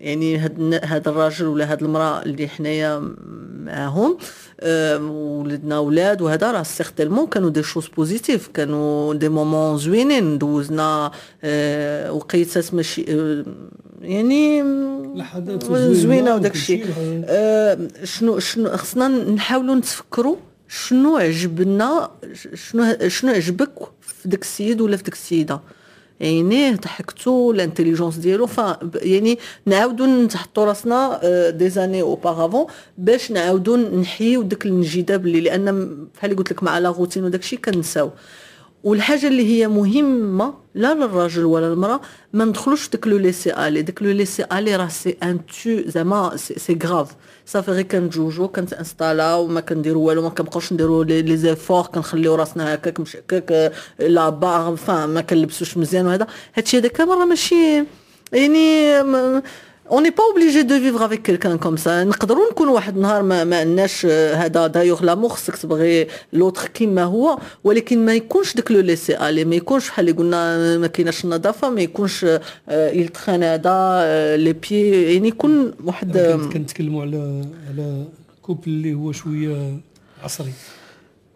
B: يعني هاد هاد الراجل ولا هاد المراه اللي حنايا معاهم آه، ولدنا ولاد وهذا راه سيغتيلمون كانوا دي شوز بوزيتيف كانوا دي مومون زوينين دوزنا آه، وقيتات ماشي آه، يعني لحظات زوينه وداك الشيء شنو شنو خصنا نحاولوا نتفكروا شنو عجبنا شنو شنو عجبك في داك السيد ولا في داك السيده عينيه ضحكتو لانتيليجونس ديالو ف يعني نعاودو نتحطو راسنا دي زاني اوباغافون باش نعاودو نحيو داك النجيده اللي لان بحال اللي قلت لك مع لا روتين وداك الشيء كنساو والحاجه اللي هي مهمه لا للراجل ولا للمراه ما ندخلوش داك لو ليسي الي داك لو ليسي الي راه سي ان تو زعما سي كغاف صافي غير كنت كنتانستالا وما كنديرو والو ما كنبقاوش نديرو لي زيفور كنخليو راسنا هكاك مشكك لا باغ فان ما كنلبسوش مزيان وهذا هادشي هذا كامل راه ماشي يعني On n'est pas obligé de vivre avec quelqu'un comme ça. نقدروا نكون واحد النهار ما, ما عندناش آه، هذا دايوغ لامور خصك تبغي لوتر كيما هو ولكن ما يكونش داك لو ليسي الي ما يكونش بحال اللي قلنا ما كايناش النظافه ما يكونش يلتخان هذا لي بي يعني
A: يكون واحد كنتكلموا على على كوبل اللي هو شويه عصري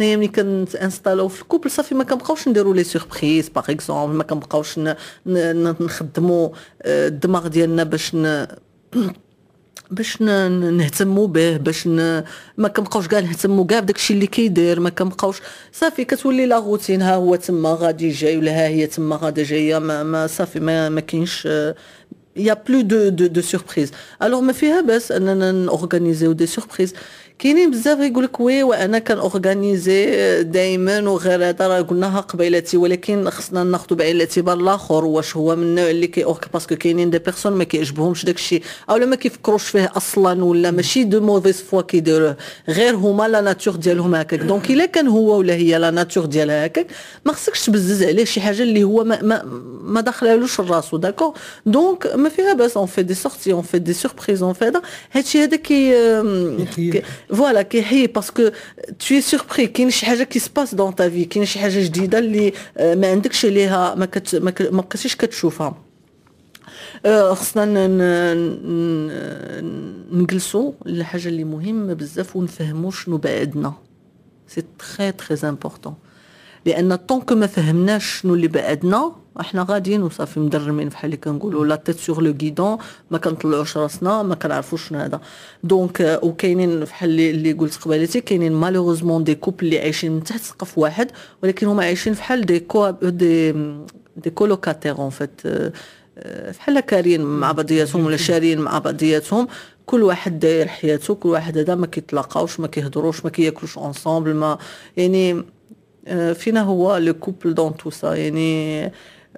B: حنايا ملي كنستالو في الكوبل صافي ما كنبقاوش نديرو لي سوربريز باغ اكزومبل ما كنبقاوش نخدمو آه، الدماغ ديالنا باش ن... باش نهتموا به باش ن... ما كنبقاوش كاع نهتموا كاع بداكشي اللي كيدير ما كنبقاوش صافي كتولي لا روتين ها هو تما غادي جاي ولا ها هي تما غادا جايه ما, ما صافي ما, ما كاينش آه، يا بلو دو دو دو سوربريز الوغ ما فيها باس اننا نورغانيزيو دي سوربريز كاينين بزاف يقول لك وي وانا كان اورغانيزي دائما وغير هذا راه قلناها قبيلتي ولكن خصنا ناخذ بعين الاعتبار الاخر واش هو من النوع اللي كي اورك باسكو كاينين دي بيرسون ما كيعجبهمش داك الشيء او ما كيفكروش فيه اصلا ولا ماشي دو موفيز فوا كيديروه غير هما لا ناتور ديالهم هكاك دونك الا كان هو ولا هي لا ناتور ديالها هكاك ما خصكش تبزز عليه شي حاجه اللي هو ما ما, ما داخلالوش راسو داكو دونك ما فيها باس اون في دي سورتي اون في دي سوربريز اون في هذا هادشي هذا كي فوالا كيحيي باسكو توي سوربري كاين شي حاجه كي سباس دون تا في كاين شي حاجه جديده اللي ما عندكش عليها ما كت ما بقيتيش كتشوفها خصنا نجلسوا الحاجه اللي مهمه بزاف ونفهموا شنو بعدنا سي تري تري امبورطون لان طونك ما فهمناش شنو اللي بعدنا احنا غاديين وصافي مدرمين بحال اللي كنقولوا لا تيت سوغ لو غيدون ما كنطلعوش راسنا ما كنعرفوش شنو هذا دونك آه، وكاينين بحال اللي قلت قبالتي كاينين مالوغوزمون دي كوبل اللي عايشين من تحت سقف واحد ولكن هما عايشين بحال دي كو دي دي كولوكاتير اون آه، فيت آه، بحال كارين مع بعضياتهم ولا شارين مع بعضياتهم كل واحد داير حياته كل واحد هذا ما كيتلاقاوش ما كيهضروش ما كياكلوش اونصومبل ما يعني فينا هو لو كوبل دون تو سا يعني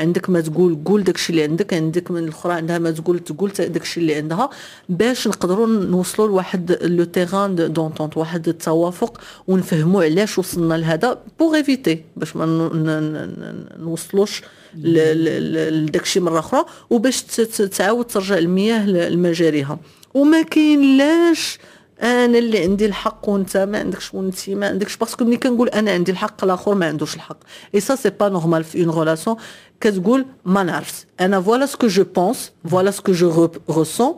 B: عندك ما تقول قول داكشي اللي عندك عندك من الاخرى عندها ما تقول تقول داكشي اللي عندها باش نقدروا نوصلوا لواحد لو تيغان دونتونت واحد التوافق ونفهموا علاش وصلنا لهذا بوغ ايفيتي باش ما نوصلوش لداكشي مره اخرى وباش تعاود ترجع المياه لمجاريها وما كاينلاش لاش انا اللي عندي الحق وانت ما عندكش وانت ما عندكش باسكو ملي كنقول انا عندي الحق الاخر ما عندوش الحق اي سا سي با نورمال في اون ريلاسيون كتقول ما نعرفش انا فوالا سكو جو بونس فوالا سكو جو ريسون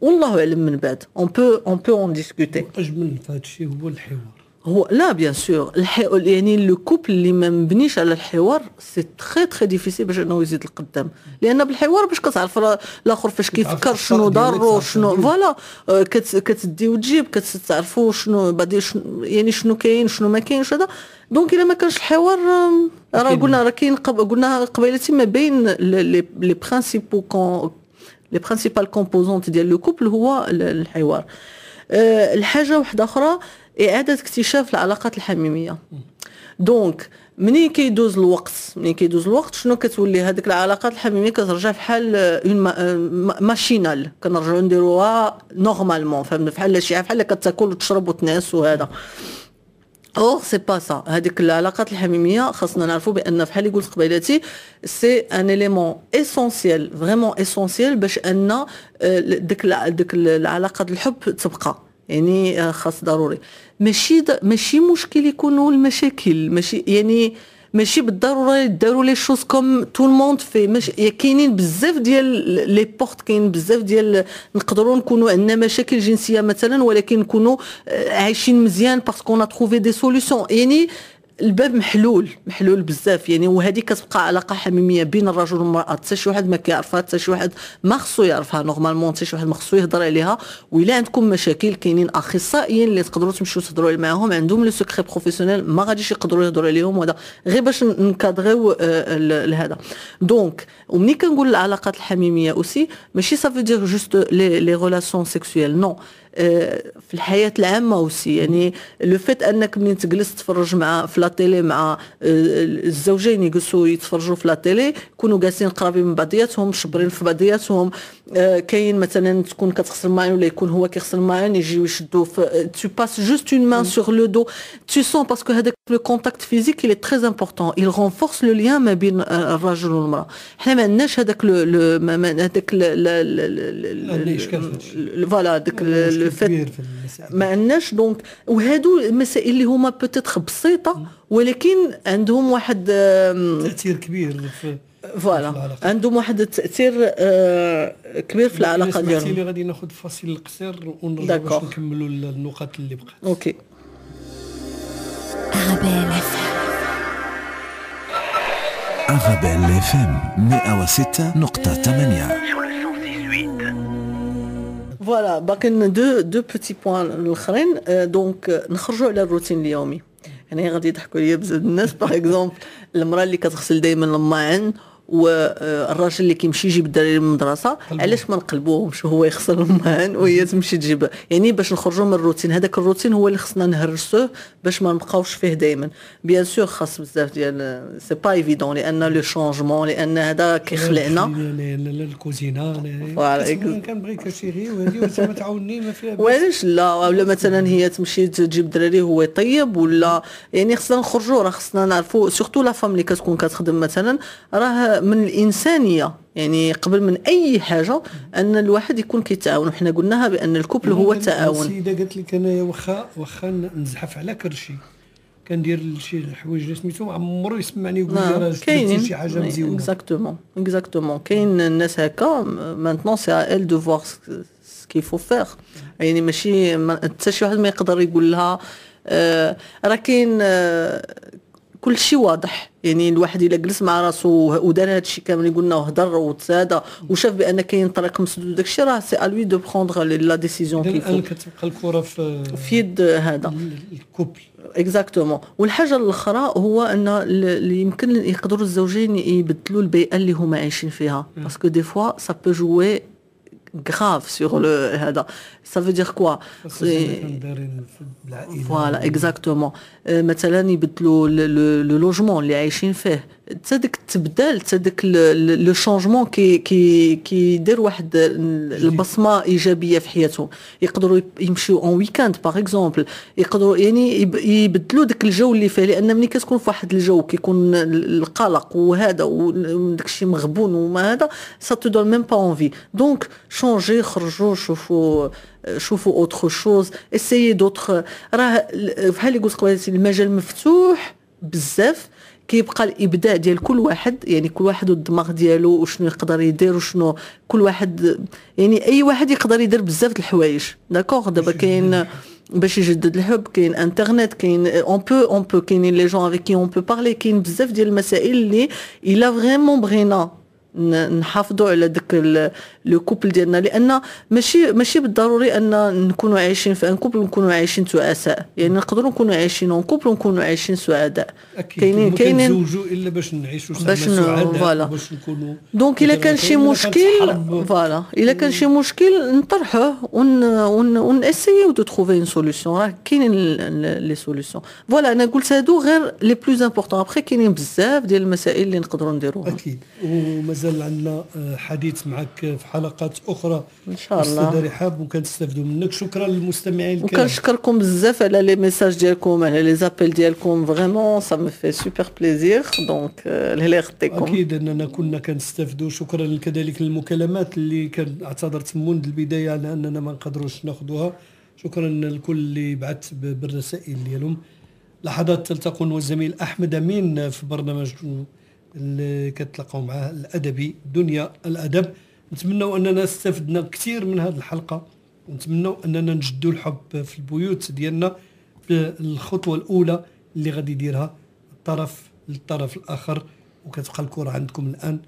B: والله اعلم من بعد اون بو اون بو اون ديسكوتي اجمل في هذا الشيء هو الحوار هو لا بيان سور يعني لو كوبل اللي ما مبنيش على الحوار سي تخي تخي ديفيسيل باش انه يزيد القدام لان بالحوار باش كتعرف الاخر فاش كيفكر شنو ضاره شنو فوالا آه، كتدي وتجيب كتعرفوا شنو بعدين يعني شنو كاين شنو ما كاينش هذا دونك الا ما كانش الحوار آه، راه قلنا راه كاين قلنا قبيله ما بين لي برانسيبو كون لي برانسيبال كومبوزونت ديال لو كوبل هو الحوار آه، الحاجه واحده اخرى اعاده اكتشاف العلاقات الحميميه دونك منين كيدوز الوقت منين كيدوز الوقت شنو كتولي هذيك العلاقات الحميميه كترجع فحال آه، آه، ماشينال كنرجعو نديروها نورمالمون فهمت بحال شي بحال كتاكل وتشرب وتنعس وهذا اور سي با سا هذيك العلاقات الحميميه خاصنا نعرفوا بان فحال اللي قلت قبيلاتي سي ان اليمون اسونسييل فريمون اسونسييل باش ان آه، ديك ديك العلاقه الحب تبقى يعني آه، خاص ضروري ماشي ماشي مشكل يكونوا المشاكل ماشي يعني ماشي بالضروره داروا لي شوز كوم تو الموند في ماشي كاينين بزاف ديال لي بورت كاين بزاف ديال نقدروا نكونوا عندنا مشاكل جنسيه مثلا ولكن نكونوا آه، عايشين مزيان باسكو اون تروفي دي سوليسيون يعني الباب محلول محلول بزاف يعني وهذه كتبقى علاقه حميميه بين الرجل والمراه حتى شي واحد ما كيعرفها حتى شي واحد ما خصو يعرفها نورمالمون حتى شي واحد ما خصو يهضر عليها ولا عندكم مشاكل كاينين اخصائيين اللي تقدروا تمشيو تهضروا معاهم عندهم لو سكري بروفيسيونيل ما غاديش يقدروا يهضروا عليهم وهذا غير باش نكادغيو آه، لهذا دونك ومني كنقول العلاقات الحميميه اوسي ماشي سافو دير جوست لي ريلاسيون سيكسيويل نو في الحياه العامه وسي يعني لو فيت انك منين تجلس تفرج مع في لا تيلي مع آه، الزوجين يجلسوا يتفرجوا في لا تيلي يكونوا جالسين قرابين من بعضياتهم شبرين في بعضياتهم كاين مثلا تكون كتخسر الماعين ولا يكون هو كيخسر الماعين يجيو يشدو tu passes juste une main mm. sur le dos tu sens parce que هذاك le contact physique il est très important il renforce le lien ما بين الرجل والمراه حنا ما عندناش هذاك هذاك فوالا داك ما عندناش دونك وهادو المسائل اللي هما بوتيتر بسيطه ولكن عندهم واحد تاثير كبير في فوالا عندهم واحد التاثير آه، كبير في العلاقه ديالهم اللي
A: غادي ناخذ فاصل القصير ونرجع باش نكملوا النقاط اللي بقات اوكي أغابيل اف ام أرابيل اف ام
B: 106.8 فوالا باقي دو دو بوتي بوان الاخرين دونك آه، نخرجوا على الروتين اليومي هنا يعني غادي يضحكوا ليا بزاف الناس باغ اكزومبل المراه اللي كتغسل دائما الماعن والراجل اللي كيمشي يجيب الدراري من المدرسه علاش ما نقلبوهمش هو يخسر المهن وهي تمشي تجيب يعني باش نخرجوا من الروتين هذاك الروتين هو اللي خصنا نهرسوه باش ما نبقاوش فيه دائما بيان سور خاص بزاف ديال سي با ايفيدون لان لو شونجمون لان هذا كيخلعنا
A: الكوزينه إيه. إيه. إيه، كنبغي كشيري وهذه ما تعاونني ما فيها وعلاش
B: لا ولا مثلا هي تمشي تجيب الدراري هو يطيب ولا يعني خصنا نخرجوا راه خصنا نعرفوا سورتو لا فام اللي كتكون كتخدم مثلا راه من الانسانيه يعني قبل من اي حاجه ان الواحد يكون كيتعاون وحنا قلناها بان الكوبل هو يعني التعاون
A: السيده قالت لك انايا واخا واخا نزحف على كرشي كندير شي حوايج اللي سميتهم عمرو يسمعني يقول لي نعم، راه كاينين شي حاجه نعم، مزيونه اكزاكتومون
B: اكزاكتومون كاين الناس هكا مانتنون سي ال دو فوار سكي فو فيغ يعني ماشي حتى شي واحد ما يقدر يقول لها آه، راه كاين آه، كل شيء واضح يعني الواحد الا جلس مع راسو ودار هذا الشيء كامل اللي قلنا وهضر وتسادى وشاف بان كاين طريق مسدود داك الشيء راه سي الوي دو بروندغ لا ديسيزيون كيفو الان كتبقى
A: الكره في
B: في يد هذا الكوبل اكزاكتومون والحاجه الاخرى هو ان اللي يمكن يقدروا الزوجين يبدلوا البيئه اللي هما عايشين فيها باسكو دي فوا سا بو جوي grave sur le ça veut dire quoi voilà exactement مثلا يبدلوا le logement اللي عايشين فيه تصدق تبدل تصدق لو شونجمون كي كي كيدير واحد البصمه ايجابيه في حياتهم يقدروا يمشيو اون ويكاند باغ اكزومبل يقدروا يعني يبدلوا داك الجو اللي فيه لان ملي كتكون في واحد الجو كيكون القلق وهذا وداك الشيء مغبون وما هذا سا تو دون ميم با اونفي دونك شونجي خرجوا شوفوا شوفوا اوتر شوز اسيي دوتر راه بحال اللي قلت المجال مفتوح بزاف كيبقى الابداع ديال كل واحد يعني كل واحد والدماغ ديالو وشنو يقدر يدير وشنو كل واحد يعني اي واحد يقدر يدير بزاف د الحوايج داكوغ دابا كاين باش يجدد الحب كاين انترنت كاين اون بو اون بو كاينين لي جون افيك كي اون بو بارلي كاين بزاف ديال المسائل اللي الا فريمون بغينا نحافظوا على داك لو كوبل ديالنا لان ماشي ماشي بالضروري ان نكونوا عايشين في ان كوبل ونكونوا عايشين سعساء يعني نقدروا نكونوا عايشين اون كوبل ونكونوا عايشين سعداء
A: كاينين كاينين نتزوجوا الا باش نعيشوا سعداء باش نكونوا
B: دونك الا كان شي مشكل فوالا الا كان شي مشكل نطرحوه ون ون ونسيو دو تروفي اون سوليوشن راه كاينين لي سوليوشن فوالا انا قلت هادو غير لي بلوز امبورطون ابخي كاينين بزاف ديال المسائل اللي نقدروا نديروها اكيد
A: ومازال مازال عندنا آه، حديث معك في حلقات اخرى ان شاء الله استاذ رحاب وكنستافدوا منك شكرا للمستمعين وكنشكركم
B: بزاف على لي ميساج ديالكم على لي زابيل ديالكم فريمون سا مي في سوبر بليزير دونك الهلا يخطيكم اكيد
A: اننا كنا كنستافدوا شكرا كذلك للمكالمات اللي كنعتذرت منذ البدايه على اننا ما نقدروش ناخذوها شكرا للكل اللي بعث بالرسائل ديالهم لحظات تلتقون والزميل احمد امين في برنامج اللي كتلقاو معاه الادبي دنيا الادب نتمنوا اننا استفدنا كثير من هذه الحلقه ونتمنوا اننا نجدوا الحب في البيوت ديالنا في الخطوه الاولى اللي غادي يديرها الطرف للطرف الاخر وكتبقى الكره عندكم الان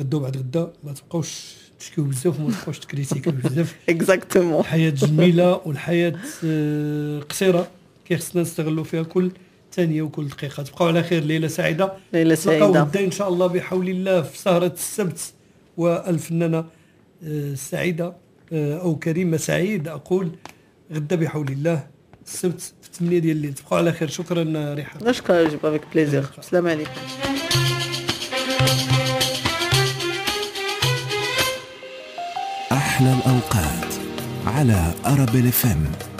A: غدا وبعد غدا ما تبقاوش تشكيو بزاف وما تبقاوش تكريتيكيو بزاف اكزاكتومون الحياه جميله والحياه آه، قصيره كيخصنا نستغلوا فيها كل الثانية وكل دقيقة تبقاو على خير ليلة سعيدة ليلة سعيدة غدا إن شاء الله بحول الله في سهرة السبت والفنانة السعيدة آه، آه، أو كريمة سعيد أقول غدا بحول الله السبت في 8 ديال الليل تبقاو على خير شكرا ريحه شكرا جيب افيك بليزير السلام عليكم أحلى الأوقات على أربل الفم